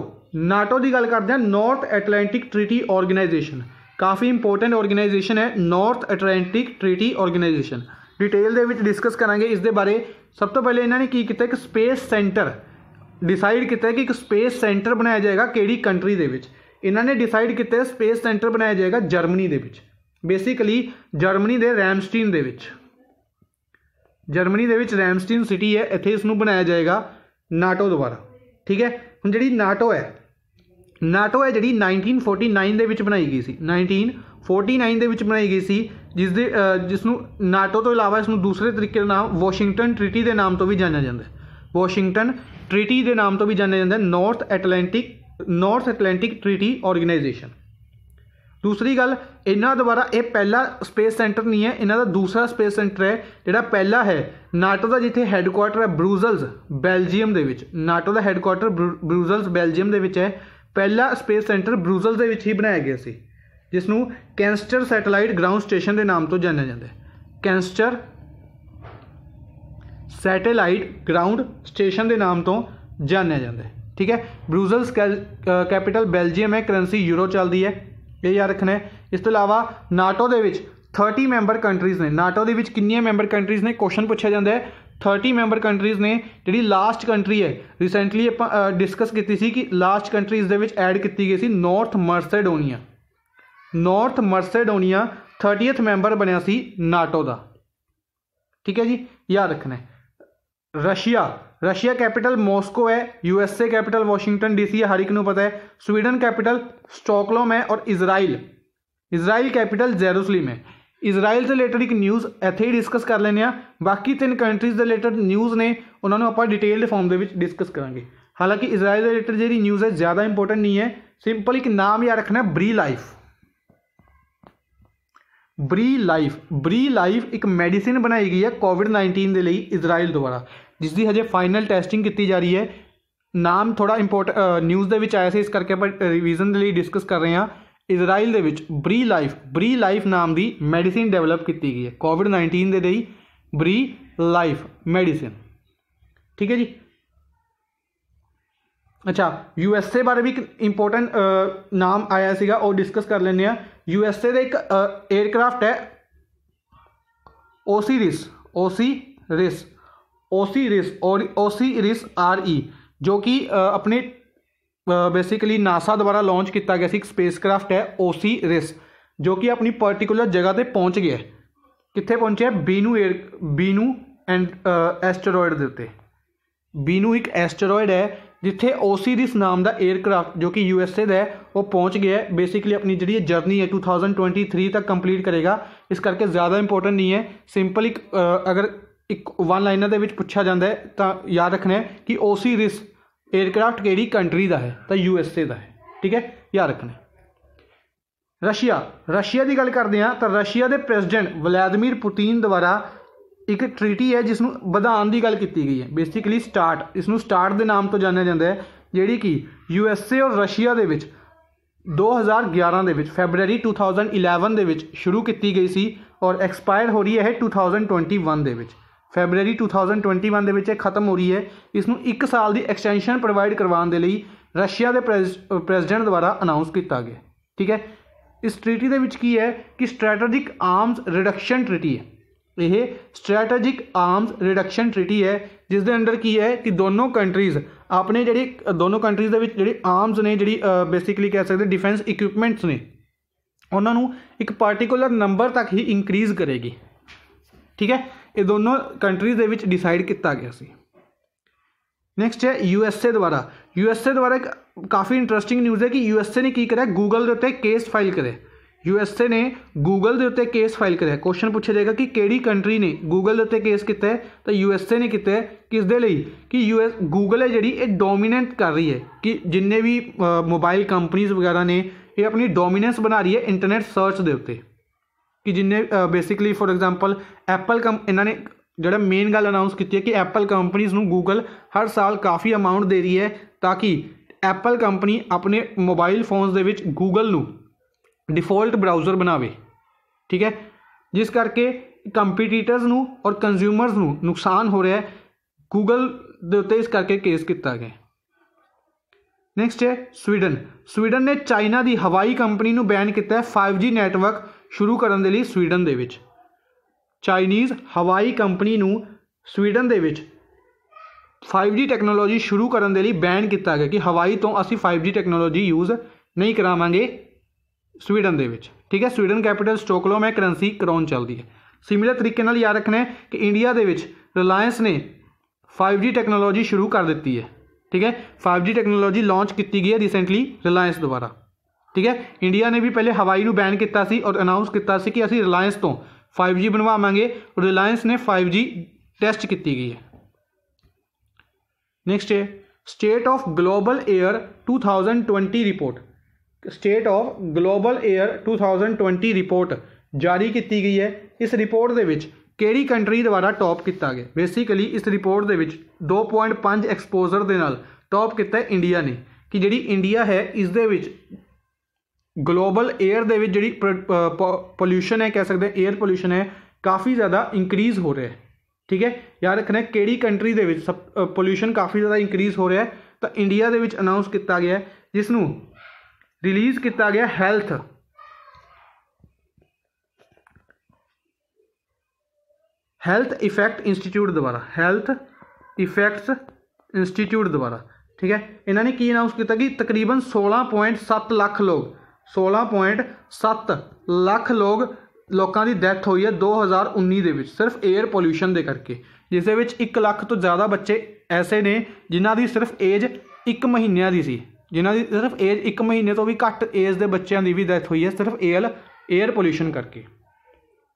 ਨਾਟੋ ਦੀ ਗੱਲ ਕਰਦੇ ਹਾਂ ਨਾਰਥ ਐਟਲੈਂਟਿਕ ਟ੍ਰੀਟੀ ਆਰਗੇਨਾਈਜੇਸ਼ਨ ਕਾਫੀ ਇੰਪੋਰਟੈਂਟ ਆਰਗੇਨਾਈਜੇਸ਼ਨ ਹੈ north Atlantic treaty organisation detail ਦੇ ਵਿੱਚ ਡਿਸਕਸ ਕਰਾਂਗੇ ਇਸ ਦੇ ਬਾਰੇ ਸਭ ਤੋਂ ਪਹਿਲੇ ਇਹਨਾਂ ਨੇ ਕੀ ਕੀਤਾ ਇੱਕ ਸਪੇਸ ਸੈਂਟਰ ਡਿਸਾਈਡ ਕੀਤਾ ਕਿ ਇੱਕ ਸਪੇਸ ਸੈਂਟਰ ਬਣਾਇਆ ਜਾਏਗਾ ਕਿਹੜੀ ਕੰਟਰੀ ਦੇ ਵਿੱਚ ਇਹਨਾਂ ਨੇ ਡਿਸਾਈਡ ਕੀਤਾ ਸਪੇਸ ਸੈਂਟਰ ਬਣਾਇਆ ਜਾਏਗਾ ਜਰਮਨੀ ਦੇ ਵਿੱਚ ਬੇਸਿਕਲੀ ਜਰਮਨੀ ਦੇ ਰੈਮਸਟੀਨ ਦੇ ਵਿੱਚ ਜਰਮਨੀ ਦੇ ਵਿੱਚ ਰੈਮਸਟੀਨ ਸਿਟੀ ਹੈ ਇੱਥੇ ਇਸ ਨੂੰ ਬਣਾਇਆ ਜਾਏਗਾ ਨਾਟੋ ਦੁਆਰਾ ਠੀਕ ਹੈ ਹੁਣ ਜਿਹੜੀ ਨਾਟੋ ਹੈ ਨਾਟੋ ਹੈ ਜਿਹੜੀ 1949 ਦੇ ਵਿੱਚ ਬਣਾਈ ਗਈ ਸੀ 1949 ਦੇ ਵਿੱਚ ਬਣਾਈ ਗਈ ਸੀ ਜਿਸ ਦੇ ਜਿਸ ਨੂੰ ਨਾਟੋ ਤੋਂ ਇਲਾਵਾ ਇਸ ਨੂੰ ਦੂਸਰੇ ਤਰੀਕੇ ਨਾਲ ਨਾਮ ਵਾਸ਼ਿੰਗਟਨ ਟ੍ਰੀਟੀ ਦੇ ਨਾਮ ਤੋਂ ਵੀ ਜਾਣਿਆ ਜਾਂਦਾ ਹੈ ਵਾਸ਼ਿੰਗਟਨ ਟ੍ਰੀਟੀ ਦੇ ਨਾਮ ਤੋਂ ਵੀ ਜਾਣਿਆ ਜਾਂਦਾ ਹੈ north Atlantic north Atlantic treaty organisation ਦੂਸਰੀ ਗੱਲ ਇਹਨਾਂ ਦੁਆਰਾ ਇਹ ਪਹਿਲਾ ਸਪੇਸ ਸੈਂਟਰ ਨਹੀਂ ਹੈ ਇਹਨਾਂ ਦਾ ਦੂਸਰਾ ਸਪੇਸ ਸੈਂਟਰ ਹੈ ਜਿਹੜਾ ਪਹਿਲਾ ਹੈ ਨਾਟੋ ਦਾ ਜਿੱਥੇ ਹੈੱਡਕੁਆਟਰ ਹੈ ਬਰੂਜ਼ਲਸ ਬੈਲਜੀਅਮ ਦੇ ਵਿੱਚ ਨਾਟੋ ਦਾ ਹੈੱਡਕੁਆਟਰ ਬਰੂਜ਼ਲਸ ਬੈਲਜੀਅਮ ਦੇ ਵਿੱਚ ਹੈ ਪਹਿਲਾ ਸਪੇਸ ਸੈਂਟਰ ਬਰੂਜ਼ਲਸ ਦੇ ਵਿੱਚ ਹੀ ਬਣਾਇਆ ਗਿਆ ਸੀ ਜਿਸ ਨੂੰ ਕੈਂਸਟਰ ਸੈਟੇਲਾਈਟ ਗਰਾਊਂਡ ਸਟੇਸ਼ਨ ਦੇ ਨਾਮ ਤੋਂ ਜਾਣਿਆ ਜਾਂਦਾ ਹੈ ਕੈਂਸਟਰ ਸੈਟੇਲਾਈਟ ਗਰਾਊਂਡ ਸਟੇਸ਼ਨ ਦੇ ਨਾਮ ਤੋਂ ਜਾਣਿਆ ਜਾਂਦਾ ਹੈ ਠੀਕ ਹੈ ਬਰੂਜ਼ਲਸ ਕੈਪੀਟਲ ਬੈਲਜੀਅਮ ਹੈ ਕਰੰਸੀ ਯੂਰੋ ਚੱਲਦੀ ਹੈ ਇਹ ਯਾਦ ਰੱਖਣਾ ਹੈ ਇਸ ਤੋਂ ਇਲਾਵਾ ਨਾਟੋ ਦੇ ਵਿੱਚ 30 ਮੈਂਬਰ ਕੰਟਰੀਜ਼ ਨੇ ਨਾਟੋ ਦੇ ਵਿੱਚ ਕਿੰਨੀਆਂ ਮੈਂਬਰ ਕੰਟਰੀਜ਼ ਨੇ ਕੁਐਸਚਨ ਪੁੱਛਿਆ ਜਾਂਦਾ ਹੈ 30 ਮੈਂਬਰ ਕੰਟਰੀਜ਼ ਨੇ ਜਿਹੜੀ ਲਾਸਟ ਕੰਟਰੀ ਹੈ ਰੀਸੈਂਟਲੀ ਆਪਾਂ ਡਿਸਕਸ ਕੀਤੀ ਸੀ ਕਿ ਲਾਸਟ ਕੰਟਰੀਜ਼ ਦੇ ਵਿੱਚ ਐਡ ਕੀਤੀ ਗਈ ਸੀ north Macedonia north Macedonia 30th member ਬਣਿਆ ਸੀ ਨਾਟੋ ਦਾ ਠੀਕ ਹੈ ਜੀ ਯਾਦ ਰੱਖਣਾ ਹੈ ਰਸ਼ੀਆ ਰਸ਼ੀਆ ਕੈਪੀਟਲ ਮੋਸਕੋ है यूएसए कैपिटल ਵਾਸ਼ਿੰਗਟਨ डीसी है हर एक ਨੂੰ ਪਤਾ ਹੈ स्वीडन कैपिटल स्टॉकलम है और इसराइल इसराइल कैपिटल ਜੈਰੂਸਲਮ है ਇਜ਼ਰਾਈਲ ਦੇ ਰਿਲੇਟਡ ਇੱਕ ਨਿਊਜ਼ ਇੱਥੇ ਹੀ ਡਿਸਕਸ ਕਰ ਲੈਨੇ ਆ ਬਾਕੀ ਤਿੰਨ ਕੰਟਰੀਜ਼ ਦੇ ਰਿਲੇਟਡ ਨਿਊਜ਼ ਨੇ ਉਹਨਾਂ ਨੂੰ ਆਪਾਂ ਡਿਟੇਲਡ ਫਾਰਮ ਦੇ ਵਿੱਚ ਡਿਸਕਸ ਕਰਾਂਗੇ ਹਾਲਾਂਕਿ ਇਜ਼ਰਾਈਲ ਦੇ ਰਿਲੇਟਡ ਜਿਹੜੀ ਨਿਊਜ਼ ਹੈ ਜ਼ਿਆਦਾ ਇੰਪੋਰਟੈਂਟ ਨਹੀਂ ਹੈ ਸਿੰਪਲ ਇੱਕ ਨਾਮ ਯਾਦ ਰੱਖਣਾ ਬਰੀ ਲਾਈਫ ਬਰੀ ਲਾਈਫ ਬਰੀ ਲਾਈਫ ਇੱਕ ਮੈਡੀਸਿਨ ਬਣਾਈ ਗਈ ਹੈ ਕੋਵਿਡ-19 ਦੇ ਲਈ ਇਜ਼ਰਾਈਲ ਦੁਆਰਾ ਜਿਸ ਦੀ ਹਜੇ ਫਾਈਨਲ ਟੈਸਟਿੰਗ ਕੀਤੀ ਜਾ ਰਹੀ ਹੈ ਨਾਮ ਥੋੜਾ ਇੰਪੋਰਟ ਨਿਊਜ਼ ਦੇ ਵਿੱਚ ਆਇਆ ਸੀ ਇਸ ਕਰਕੇ ਪਰ ਰਿਵੀਜ਼ਨ ਦੇ ਲਈ ਡਿਸਕਸ ਕਰ ਰਹੇ ਹਾਂ ਇਜ਼ਰਾਈਲ ਦੇ ਵਿੱਚ ਬਰੀ ਲਾਈਫ ਬਰੀ ਲਾਈਫ ਨਾਮ ਦੀ ਮੈਡੀਸਿਨ ਡਿਵੈਲਪ ਕੀਤੀ ਗਈ ਹੈ ਕੋਵਿਡ-19 ਦੇ ਲਈ ਬਰੀ ਲਾਈਫ ਮੈਡੀਸਿਨ ਠੀਕ ਹੈ ਜੀ ਅੱਛਾ ਯੂ ਐਸ ਏ ਬਾਰੇ ਵੀ ਇੱਕ ਇੰਪੋਰਟੈਂਟ ਨਾਮ ਆਇਆ ਸੀਗਾ ਉਹ ਡਿਸਕਸ ਕਰ ਲੈਂਦੇ ਆ ਯੂ ਐਸ ਏ ਦਾ ਇੱਕ 에ਅਰਕ੍ਰਾਫਟ ਹੈ ਓਸੀਰਿਸ ਓਸੀਰਿਸ ओसी ओसीरिस और रिस आर ई जो कि अपने बेसिकली नासा द्वारा लॉन्च किया गया सी स्पेसक्राफ्ट है ओसी रिस जो कि अपनी पर्टिकुलर जगह पर पहुँच गया कितने पहुंचे बीनू एयर बीनू एंड एस्टेरॉयड के उत्ते बीनू एक एस्टेरॉयड है जिथे ओसी रिस नाम का एयरक्राफ्ट जो कि यू एस ए पहुँच गया बेसिकली अपनी जी जर्नी है टू थाउजेंड ट्वेंटी थ्री तक कंप्लीट करेगा इस करके ज़्यादा इंपोर्टेंट नहीं है सिंपल एक अगर ਇੱਕ ਵਨ ਲਾਈਨਰ ਦੇ ਵਿੱਚ ਪੁੱਛਿਆ ਜਾਂਦਾ ਹੈ ਤਾਂ ਯਾਦ ਰੱਖਣਾ ਹੈ ਕਿ ਓਸੀ ਰਿਸ 에어ਕ੍ਰਾਫਟ ਕਿਹੜੀ ਕੰਟਰੀ ਦਾ ਹੈ ਤਾਂ ਯੂ ਐਸ ਏ ਦਾ ਹੈ ਠੀਕ ਹੈ ਯਾਦ ਰੱਖਣਾ ਰਸ਼ੀਆ ਰਸ਼ੀਆ ਦੀ ਗੱਲ ਕਰਦੇ ਹਾਂ ਤਾਂ ਰਸ਼ੀਆ ਦੇ ਪ੍ਰੈਜ਼ੀਡੈਂਟ ਵਲਾਦੀਮੀਰ ਪੁਤਿਨ ਦੁਆਰਾ ਇੱਕ ਟ੍ਰੀਟੀ ਹੈ ਜਿਸ ਨੂੰ ਵਧਾਉਣ ਦੀ ਗੱਲ ਕੀਤੀ ਗਈ ਹੈ ਬੇਸਿਕਲੀ ਸਟਾਰਟ ਇਸ ਨੂੰ ਸਟਾਰਟ ਦੇ ਨਾਮ ਤੋਂ ਜਾਣਿਆ ਜਾਂਦਾ ਹੈ ਜਿਹੜੀ ਕਿ ਯੂ ਐਸ ਏ ਔਰ ਰਸ਼ੀਆ ਦੇ ਵਿੱਚ 2011 ਦੇ ਵਿੱਚ ਫੈਬਰੂਅਰੀ 2011 ਦੇ ਵਿੱਚ ਸ਼ੁਰੂ ਕੀਤੀ ਗਈ ਸੀ ਔਰ ਐਕਸਪਾਇਰ ਹੋ ਰਹੀ ਹੈ 2021 ਦੇ ਵਿੱਚ ਫੈਬਰੂਅਰੀ 2021 ਦੇ ਵਿੱਚ ਇਹ ਖਤਮ ਹੋ ਰਹੀ ਹੈ ਇਸ ਨੂੰ 1 ਸਾਲ ਦੀ ਐਕਸਟੈਂਸ਼ਨ ਪ੍ਰੋਵਾਈਡ ਕਰਵਾਉਣ ਦੇ ਲਈ ਰਸ਼ੀਆ ਦੇ ਪ੍ਰੈਜ਼ੀਡੈਂਟ ਦੁਆਰਾ ਅਨਾਉਂਸ ਕੀਤਾ ਗਿਆ ਠੀਕ ਹੈ ਇਸ ਟ੍ਰੀਟੀ ਦੇ ਵਿੱਚ ਕੀ ਹੈ ਕਿ ਸਟ੍ਰੈਟੈਜਿਕ ਆਰਮਸ ਰਿਡਕਸ਼ਨ ਟ੍ਰੀਟੀ ਹੈ ਇਹ ਸਟ੍ਰੈਟੈਜਿਕ ਆਰਮਸ ਰਿਡਕਸ਼ਨ ਟ੍ਰੀਟੀ ਹੈ ਜਿਸ ਦੇ ਅੰਡਰ ਕੀ ਹੈ ਕਿ ਦੋਨੋਂ ਕੰਟਰੀਜ਼ ਆਪਣੇ ਜਿਹੜੀ ਦੋਨੋਂ ਕੰਟਰੀਜ਼ ਦੇ ਵਿੱਚ ਜਿਹੜੀ ਆਰਮਸ ਨੇ ਜਿਹੜੀ ਬੇਸਿਕਲੀ ਕਹਿ ਸਕਦੇ ਡਿਫੈਂਸ ਇਕਵਿਪਮੈਂਟਸ ਨੇ ਉਹਨਾਂ ਨੂੰ ਇੱਕ ਪਾਰਟਿਕੂਲਰ ਨੰਬਰ ਤੱਕ ਹੀ ਇਨਕਰੀਜ਼ ਕਰੇਗੀ ਠੀਕ ਹੈ ਇਹ ਦੋਨੋਂ ਕੰਟਰੀਜ਼ ਦੇ ਵਿੱਚ ਡਿਸਾਈਡ ਕੀਤਾ ਗਿਆ ਸੀ ਨੈਕਸਟ ਹੈ ਯੂਐਸਏ ਦੁਆਰਾ ਯੂਐਸਏ ਦੁਆਰਾ ਇੱਕ ਕਾਫੀ ਇੰਟਰਸਟਿੰਗ ਨਿਊਜ਼ ਹੈ ਕਿ ਯੂਐਸਏ ਨੇ ਕੀ ਕਰਿਆ ਗੂਗਲ ਦੇ ਉੱਤੇ ਕੇਸ ਫਾਈਲ ਕਰਿਆ ਯੂਐਸਏ ਨੇ ਗੂਗਲ ਦੇ ਉੱਤੇ ਕੇਸ ਫਾਈਲ ਕਰਿਆ ਕੁਐਸਚਨ ਪੁੱਛਿਆ ਜਾਏਗਾ ਕਿ ਕਿਹੜੀ ਕੰਟਰੀ ਨੇ ਗੂਗਲ ਦੇ ਉੱਤੇ ਕੇਸ ਕੀਤਾ ਹੈ ਤਾਂ ਯੂਐਸਏ ਨੇ ਕੀਤਾ ਹੈ ਕਿਸ ਦੇ ਲਈ ਕਿ ਯੂ ਐਸ ਗੂਗਲ ਹੈ ਜਿਹੜੀ ਇਹ ਡੋਮੀਨੈਂਟ ਕਰ ਰਹੀ ਹੈ ਕਿ ਜਿੰਨੇ ਵੀ ਮੋਬਾਈਲ ਕੰਪਨੀਆਂ ਵਗੈਰਾ ਨੇ ਇਹ ਆਪਣੀ ਡੋਮੀਨੈਂਸ ਬਣਾ ਰਹੀ ਹੈ ਇੰਟਰਨੈਟ ਸਰਚ ਦੇ ਉੱਤੇ ਕਿ ਜਿੰਨੇ ਬੇਸਿਕਲੀ ਫੋਰ ਐਗਜ਼ਾਮਪਲ ਐਪਲ ਕੰ ਇਹਨਾਂ ਨੇ ਜਿਹੜਾ ਮੇਨ ਗੱਲ ਅਨਾਉਂਸ ਕੀਤੀ ਹੈ ਕਿ ਐਪਲ ਕੰਪਨੀਆਂ ਨੂੰ ਗੂਗਲ ਹਰ ਸਾਲ ਕਾਫੀ ਅਮਾਉਂਟ ਦੇ ਰਹੀ ਹੈ ਤਾਂ ਕਿ ਐਪਲ ਕੰਪਨੀ ਆਪਣੇ ਮੋਬਾਈਲ ਫੋਨਸ ਦੇ ਵਿੱਚ ਗੂਗਲ ਨੂੰ ਡਿਫਾਲਟ ਬਰਾਊਜ਼ਰ ਬਣਾਵੇ ਠੀਕ ਹੈ ਜਿਸ ਕਰਕੇ ਕੰਪੀਟੀਟਰਸ ਨੂੰ ਔਰ ਕੰਜ਼ਿਊਮਰਸ ਨੂੰ ਨੁਕਸਾਨ ਹੋ ਰਿਹਾ ਹੈ ਗੂਗਲ ਦੇ ਉੱਤੇ ਇਸ ਕਰਕੇ ਕੇਸ ਕੀਤਾ ਗਿਆ ਨੈਕਸਟ ਹੈ ਸਵੀਡਨ ਸਵੀਡਨ ਨੇ ਚਾਈਨਾ ਦੀ ਹਵਾਈ ਕੰਪਨੀ ਨੂੰ ਬੈਨ ਕੀਤਾ ਹੈ 5G ਨੈਟਵਰਕ ਸ਼ੁਰੂ ਕਰਨ ਦੇ ਲਈ ਸਵੀਡਨ ਦੇ ਵਿੱਚ ਚਾਈਨੀਜ਼ ਹਵਾਈ ਕੰਪਨੀ ਨੂੰ ਸਵੀਡਨ ਦੇ ਵਿੱਚ 5G ਟੈਕਨੋਲੋਜੀ ਸ਼ੁਰੂ ਕਰਨ ਦੇ ਲਈ ਬੈਨ ਕੀਤਾ ਗਿਆ ਕਿ ਹਵਾਈ ਤੋਂ ਅਸੀਂ 5G ਟੈਕਨੋਲੋਜੀ ਯੂਜ਼ ਨਹੀਂ ਕਰਾਵਾਂਗੇ ਸਵੀਡਨ ਦੇ ਵਿੱਚ ਠੀਕ ਹੈ ਸਵੀਡਨ ਕੈਪੀਟਲ ਸਟਾਕਹੋਮ ਹੈ ਕਰੰਸੀ ਕਰੋਨ ਚੱਲਦੀ ਹੈ ਸਿਮਿਲਰ ਤਰੀਕੇ ਨਾਲ ਯਾਦ ਰੱਖਣਾ ਹੈ ਕਿ ਇੰਡੀਆ ਦੇ ਵਿੱਚ ਰਿਲਾਇੰਸ ਨੇ 5G ਟੈਕਨੋਲੋਜੀ ਸ਼ੁਰੂ ਕਰ ਦਿੱਤੀ ਹੈ ਠੀਕ ਹੈ 5G ਟੈਕਨੋਲੋਜੀ ਲਾਂਚ ਕੀਤੀ ਗਈ ਹੈ ਰੀਸੈਂਟਲੀ ਰਿਲਾਇੰਸ ਦੁਆਰਾ ਠੀਕ ਹੈ ਇੰਡੀਆ ਨੇ ਵੀ ਪਹਿਲੇ ਹਵਾਈ ਨੂੰ ਬੈਨ ਕੀਤਾ ਸੀ ਔਰ ਅਨਾਉਂਸ ਕੀਤਾ ਸੀ ਕਿ ਅਸੀਂ ਰਿਲਾਇੰਸ ਤੋਂ 5G ਬਣਵਾਵਾਂਗੇ ਰਿਲਾਇੰਸ ਨੇ 5G ਟੈਸਟ ਕੀਤੀ ਗਈ ਹੈ ਨੈਕਸਟ ਹੈ state of global air 2020 report state of global air 2020 report ਜਾਰੀ ਕੀਤੀ ਗਈ ਹੈ ਇਸ ਰਿਪੋਰਟ ਦੇ ਵਿੱਚ ਕਿਹੜੀ ਕੰਟਰੀ ਦੁਆਰਾ ਟੌਪ ਕੀਤਾ ਗਿਆ ਬੇਸਿਕਲੀ ਇਸ ਰਿਪੋਰਟ ਦੇ ਵਿੱਚ 2.5 ਐਕਸਪੋਜ਼ਰ ਦੇ ਨਾਲ ਟੌਪ ਕੀਤਾ ਇੰਡੀਆ ਨੇ ਕਿ ਜਿਹੜੀ ਇੰਡੀਆ ਹੈ ਇਸ ਦੇ ਵਿੱਚ ਗਲੋਬਲ 에ਅਰ ਦੇ ਵਿੱਚ ਜਿਹੜੀ ਪੋਲੂਸ਼ਨ ਹੈ ਕਹਿ ਸਕਦੇ 에ਅਰ ਪੋਲੂਸ਼ਨ ਹੈ ਕਾਫੀ ਜ਼ਿਆਦਾ ਇਨਕਰੀਜ਼ ਹੋ ਰਿਹਾ ਹੈ ਠੀਕ ਹੈ ਯਾਦ ਰੱਖਣਾ ਕਿਹੜੀ ਕੰਟਰੀ ਦੇ ਵਿੱਚ ਪੋਲੂਸ਼ਨ ਕਾਫੀ ਜ਼ਿਆਦਾ ਇਨਕਰੀਜ਼ ਹੋ ਰਿਹਾ ਹੈ ਤਾਂ ਇੰਡੀਆ ਦੇ ਵਿੱਚ ਅਨਾਉਂਸ ਕੀਤਾ ਗਿਆ ਜਿਸ ਨੂੰ ਰਿਲੀਜ਼ ਕੀਤਾ ਗਿਆ ਹੈਲਥ ਹੈਲਥ ਇਫੈਕਟ ਇੰਸਟੀਚਿਊਟ ਦੁਆਰਾ ਹੈਲਥ ਇਫੈਕਟਸ ਇੰਸਟੀਚਿਊਟ ਦੁਆਰਾ ਠੀਕ ਹੈ ਇਹਨਾਂ ਨੇ ਕੀ ਅਨਾਉਂਸ ਕੀਤਾ ਕਿ ਤਕਰੀਬਨ 16.7 ਲੱਖ ਲੋਕ 16.7 ਲੱਖ ਲੋਕ ਲੋਕਾਂ ਦੀ ਡੈਥ ਹੋਈ ਹੈ 2019 ਦੇ ਵਿੱਚ ਸਿਰਫ 에ਅਰ ਪੋਲੂਸ਼ਨ ਦੇ ਕਰਕੇ ਜਿਸ ਦੇ ਵਿੱਚ 1 ਲੱਖ ਤੋਂ ਜ਼ਿਆਦਾ ਬੱਚੇ ਐਸੇ ਨੇ ਜਿਨ੍ਹਾਂ ਦੀ ਸਿਰਫ ਏਜ 1 ਮਹੀਨਿਆਂ ਦੀ ਸੀ ਜਿਨ੍ਹਾਂ ਦੀ ਸਿਰਫ ਏਜ 1 ਮਹੀਨੇ ਤੋਂ ਵੀ ਘੱਟ ਏਜ ਦੇ ਬੱਚਿਆਂ ਦੀ ਵੀ ਡੈਥ ਹੋਈ ਹੈ ਸਿਰਫ 에ਅਰ 에ਅਰ ਪੋਲੂਸ਼ਨ ਕਰਕੇ